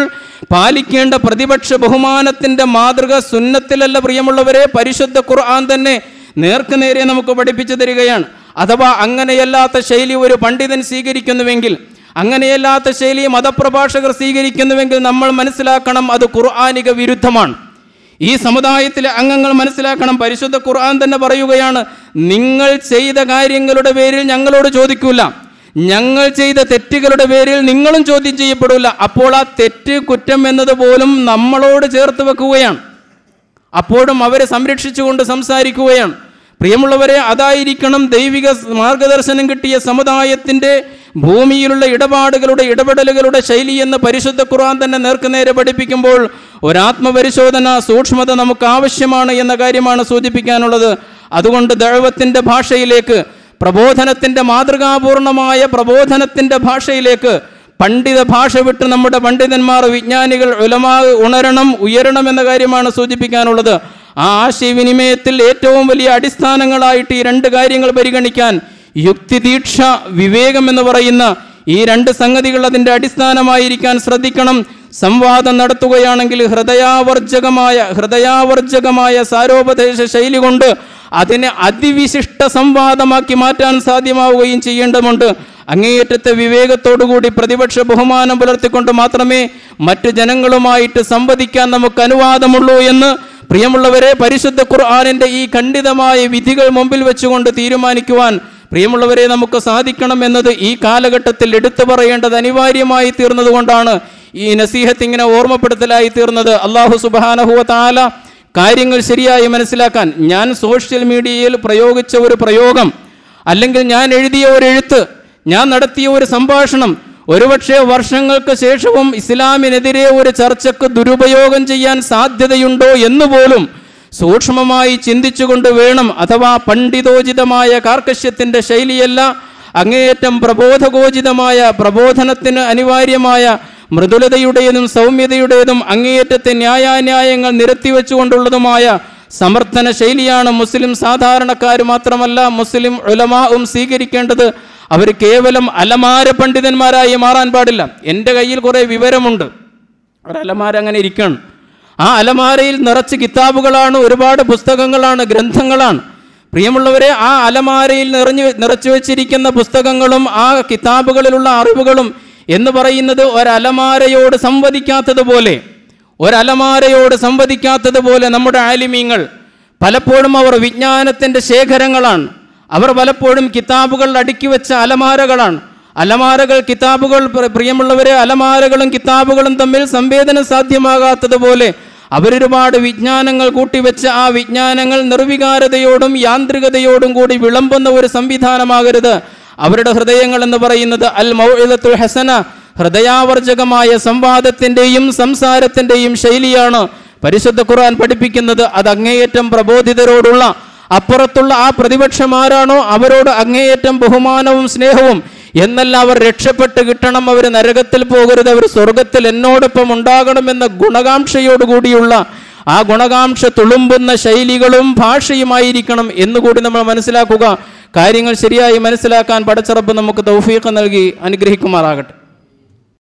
പാലിക്കേണ്ട പ്രതിപക്ഷ ബഹുമാനത്തിൻ്റെ മാതൃക സുന്നത്തിലല്ല പ്രിയമുള്ളവരെ പരിശുദ്ധ ഖുർആൻ തന്നെ നേർക്കുനേരെ നമുക്ക് പഠിപ്പിച്ചു തരികയാണ് അഥവാ അങ്ങനെയല്ലാത്ത ശൈലി ഒരു പണ്ഡിതൻ സ്വീകരിക്കുന്നുവെങ്കിൽ അങ്ങനെയല്ലാത്ത ശൈലി മതപ്രഭാഷകർ സ്വീകരിക്കുന്നുവെങ്കിൽ നമ്മൾ മനസ്സിലാക്കണം അത് ഖുർആാനിക വിരുദ്ധമാണ് ഈ സമുദായത്തിലെ അംഗങ്ങൾ മനസ്സിലാക്കണം പരിശുദ്ധ ഖുർആൻ തന്നെ പറയുകയാണ് നിങ്ങൾ ചെയ്ത കാര്യങ്ങളുടെ പേരിൽ ഞങ്ങളോട് ചോദിക്കൂല ഞങ്ങൾ ചെയ്ത തെറ്റുകളുടെ പേരിൽ നിങ്ങളും ചോദ്യം ചെയ്യപ്പെടില്ല അപ്പോൾ ആ തെറ്റ് കുറ്റം എന്നത് പോലും നമ്മളോട് ചേർത്ത് വെക്കുകയാണ് അപ്പോഴും അവരെ സംരക്ഷിച്ചുകൊണ്ട് സംസാരിക്കുകയാണ് പ്രിയമുള്ളവരെ അതായിരിക്കണം ദൈവിക മാർഗദർശനം കിട്ടിയ സമുദായത്തിൻ്റെ ഭൂമിയിലുള്ള ഇടപാടുകളുടെ ഇടപെടലുകളുടെ ശൈലി എന്ന് പരിശുദ്ധ ഖുർആൻ തന്നെ നേർക്കുനേരെ പഠിപ്പിക്കുമ്പോൾ ഒരാത്മപരിശോധന സൂക്ഷ്മത നമുക്ക് ആവശ്യമാണ് എന്ന കാര്യമാണ് സൂചിപ്പിക്കാനുള്ളത് അതുകൊണ്ട് ദൈവത്തിൻ്റെ ഭാഷയിലേക്ക് പ്രബോധനത്തിൻ്റെ മാതൃകാപൂർണമായ പ്രബോധനത്തിൻ്റെ ഭാഷയിലേക്ക് പണ്ഡിത ഭാഷ വിട്ട് നമ്മുടെ പണ്ഡിതന്മാർ വിജ്ഞാനികൾ ഉലമാ ഉണരണം ഉയരണം എന്ന കാര്യമാണ് സൂചിപ്പിക്കാനുള്ളത് ആ ആശയവിനിമയത്തിൽ ഏറ്റവും വലിയ അടിസ്ഥാനങ്ങളായിട്ട് ഈ രണ്ട് കാര്യങ്ങൾ പരിഗണിക്കാൻ യുക്തിദീക്ഷ വിവേകം എന്ന് പറയുന്ന ഈ രണ്ട് സംഗതികൾ അതിൻ്റെ അടിസ്ഥാനമായിരിക്കാൻ ശ്രദ്ധിക്കണം സംവാദം നടത്തുകയാണെങ്കിൽ ഹൃദയാവർജകമായ ഹൃദയാവർജകമായ സാരോപദേശ ശൈലി കൊണ്ട് അതിനെ അതിവിശിഷ്ട സംവാദമാക്കി മാറ്റാൻ സാധ്യമാവുകയും ചെയ്യേണ്ടതുണ്ട് അങ്ങേയറ്റത്തെ വിവേകത്തോടുകൂടി പ്രതിപക്ഷ ബഹുമാനം പുലർത്തിക്കൊണ്ട് മാത്രമേ മറ്റു ജനങ്ങളുമായിട്ട് സംവദിക്കാൻ നമുക്ക് അനുവാദമുള്ളൂ എന്ന് പ്രിയമുള്ളവരെ പരിശുദ്ധ ഖുർആാനിന്റെ ഈ ഖണ്ഡിതമായ വിധികൾ മുമ്പിൽ വെച്ചുകൊണ്ട് തീരുമാനിക്കുവാൻ പ്രിയമുള്ളവരെ നമുക്ക് സാധിക്കണം എന്നത് ഈ കാലഘട്ടത്തിൽ എടുത്തു പറയേണ്ടത് അനിവാര്യമായി തീർന്നതുകൊണ്ടാണ് ഈ നസീഹത്ത് ഇങ്ങനെ ഓർമ്മപ്പെടുത്തലായി തീർന്നത് അള്ളാഹു സുബാനഹുവ താല കാര്യങ്ങൾ ശരിയായി മനസ്സിലാക്കാൻ ഞാൻ സോഷ്യൽ മീഡിയയിൽ പ്രയോഗിച്ച ഒരു പ്രയോഗം അല്ലെങ്കിൽ ഞാൻ എഴുതിയ ഒരു എഴുത്ത് ഞാൻ നടത്തിയ ഒരു സംഭാഷണം ഒരുപക്ഷെ വർഷങ്ങൾക്ക് ശേഷവും ഇസ്ലാമിനെതിരെ ഒരു ചർച്ചക്ക് ദുരുപയോഗം ചെയ്യാൻ സാധ്യതയുണ്ടോ പോലും സൂക്ഷ്മമായി ചിന്തിച്ചുകൊണ്ട് വേണം അഥവാ പണ്ഡിതോചിതമായ കാർക്കശ്യത്തിൻ്റെ ശൈലിയല്ല അങ്ങേയറ്റം പ്രബോധകോചിതമായ പ്രബോധനത്തിന് അനിവാര്യമായ മൃദുലതയുടേതും സൗമ്യതയുടേതും അങ്ങേയറ്റത്തെ ന്യായാന്യായങ്ങൾ നിരത്തിവെച്ചുകൊണ്ടുള്ളതുമായ സമർത്ഥന ശൈലിയാണ് മുസ്ലിം സാധാരണക്കാർ മാത്രമല്ല മുസ്ലിം ഉലമാവും സ്വീകരിക്കേണ്ടത് അവർ കേവലം അലമാര പണ്ഡിതന്മാരായി മാറാൻ പാടില്ല എൻ്റെ കയ്യിൽ കുറേ വിവരമുണ്ട് അലമാര അങ്ങനെ ഇരിക്കണം ആ അലമാരയിൽ നിറച്ച് കിതാബുകളാണ് ഒരുപാട് പുസ്തകങ്ങളാണ് ഗ്രന്ഥങ്ങളാണ് പ്രിയമുള്ളവരെ ആ അലമാരയിൽ നിറഞ്ഞു നിറച്ചു വെച്ചിരിക്കുന്ന പുസ്തകങ്ങളും ആ കിതാബുകളിലുള്ള അറിവുകളും എന്ന് പറയുന്നത് ഒരലമാരയോട് സംവദിക്കാത്തതുപോലെ ഒരലമാരയോട് സംവദിക്കാത്തതുപോലെ നമ്മുടെ ആലിമീങ്ങൾ പലപ്പോഴും അവർ വിജ്ഞാനത്തിൻ്റെ ശേഖരങ്ങളാണ് അവർ പലപ്പോഴും കിതാബുകൾ അടുക്കി വെച്ച അലമാരകളാണ് അലമാരകൾ കിതാബുകൾ പ്രിയമുള്ളവരെ അലമാരകളും കിതാബുകളും തമ്മിൽ സംവേദനം സാധ്യമാകാത്തതുപോലെ അവരൊരുപാട് വിജ്ഞാനങ്ങൾ കൂട്ടിവെച്ച ആ വിജ്ഞാനങ്ങൾ നിർവികാരതയോടും യാന്ത്രികതയോടും കൂടി വിളമ്പുന്ന ഒരു സംവിധാനമാകരുത് അവരുടെ ഹൃദയങ്ങൾ എന്ന് പറയുന്നത് അൽ മൗഇദത്തുൽ ഹസന ഹൃദയാവർജകമായ സംവാദത്തിൻ്റെയും സംസാരത്തിൻ്റെയും ശൈലിയാണ് പരിശുദ്ധ ഖുർആൻ പഠിപ്പിക്കുന്നത് അത് അങ്ങേയറ്റം പ്രബോധിതരോടുള്ള അപ്പുറത്തുള്ള ആ പ്രതിപക്ഷം ആരാണോ അവരോട് അങ്ങേയറ്റം ബഹുമാനവും സ്നേഹവും എന്നല്ല അവർ രക്ഷപ്പെട്ട് കിട്ടണം അവർ നരകത്തിൽ പോകരുത് അവർ സ്വർഗത്തിൽ എന്നോടൊപ്പം ഉണ്ടാകണമെന്ന ഗുണകാംക്ഷയോടുകൂടിയുള്ള ആ ഗുണകാംക്ഷ തുളുമ്പുന്ന ശൈലികളും ഭാഷയുമായിരിക്കണം എന്നുകൂടി നമ്മൾ മനസ്സിലാക്കുക കാര്യങ്ങൾ ശരിയായി മനസ്സിലാക്കാൻ പടച്ചിറപ്പ് നമുക്ക് തൗഫീഖ് നൽകി അനുഗ്രഹിക്കുമാറാകട്ടെ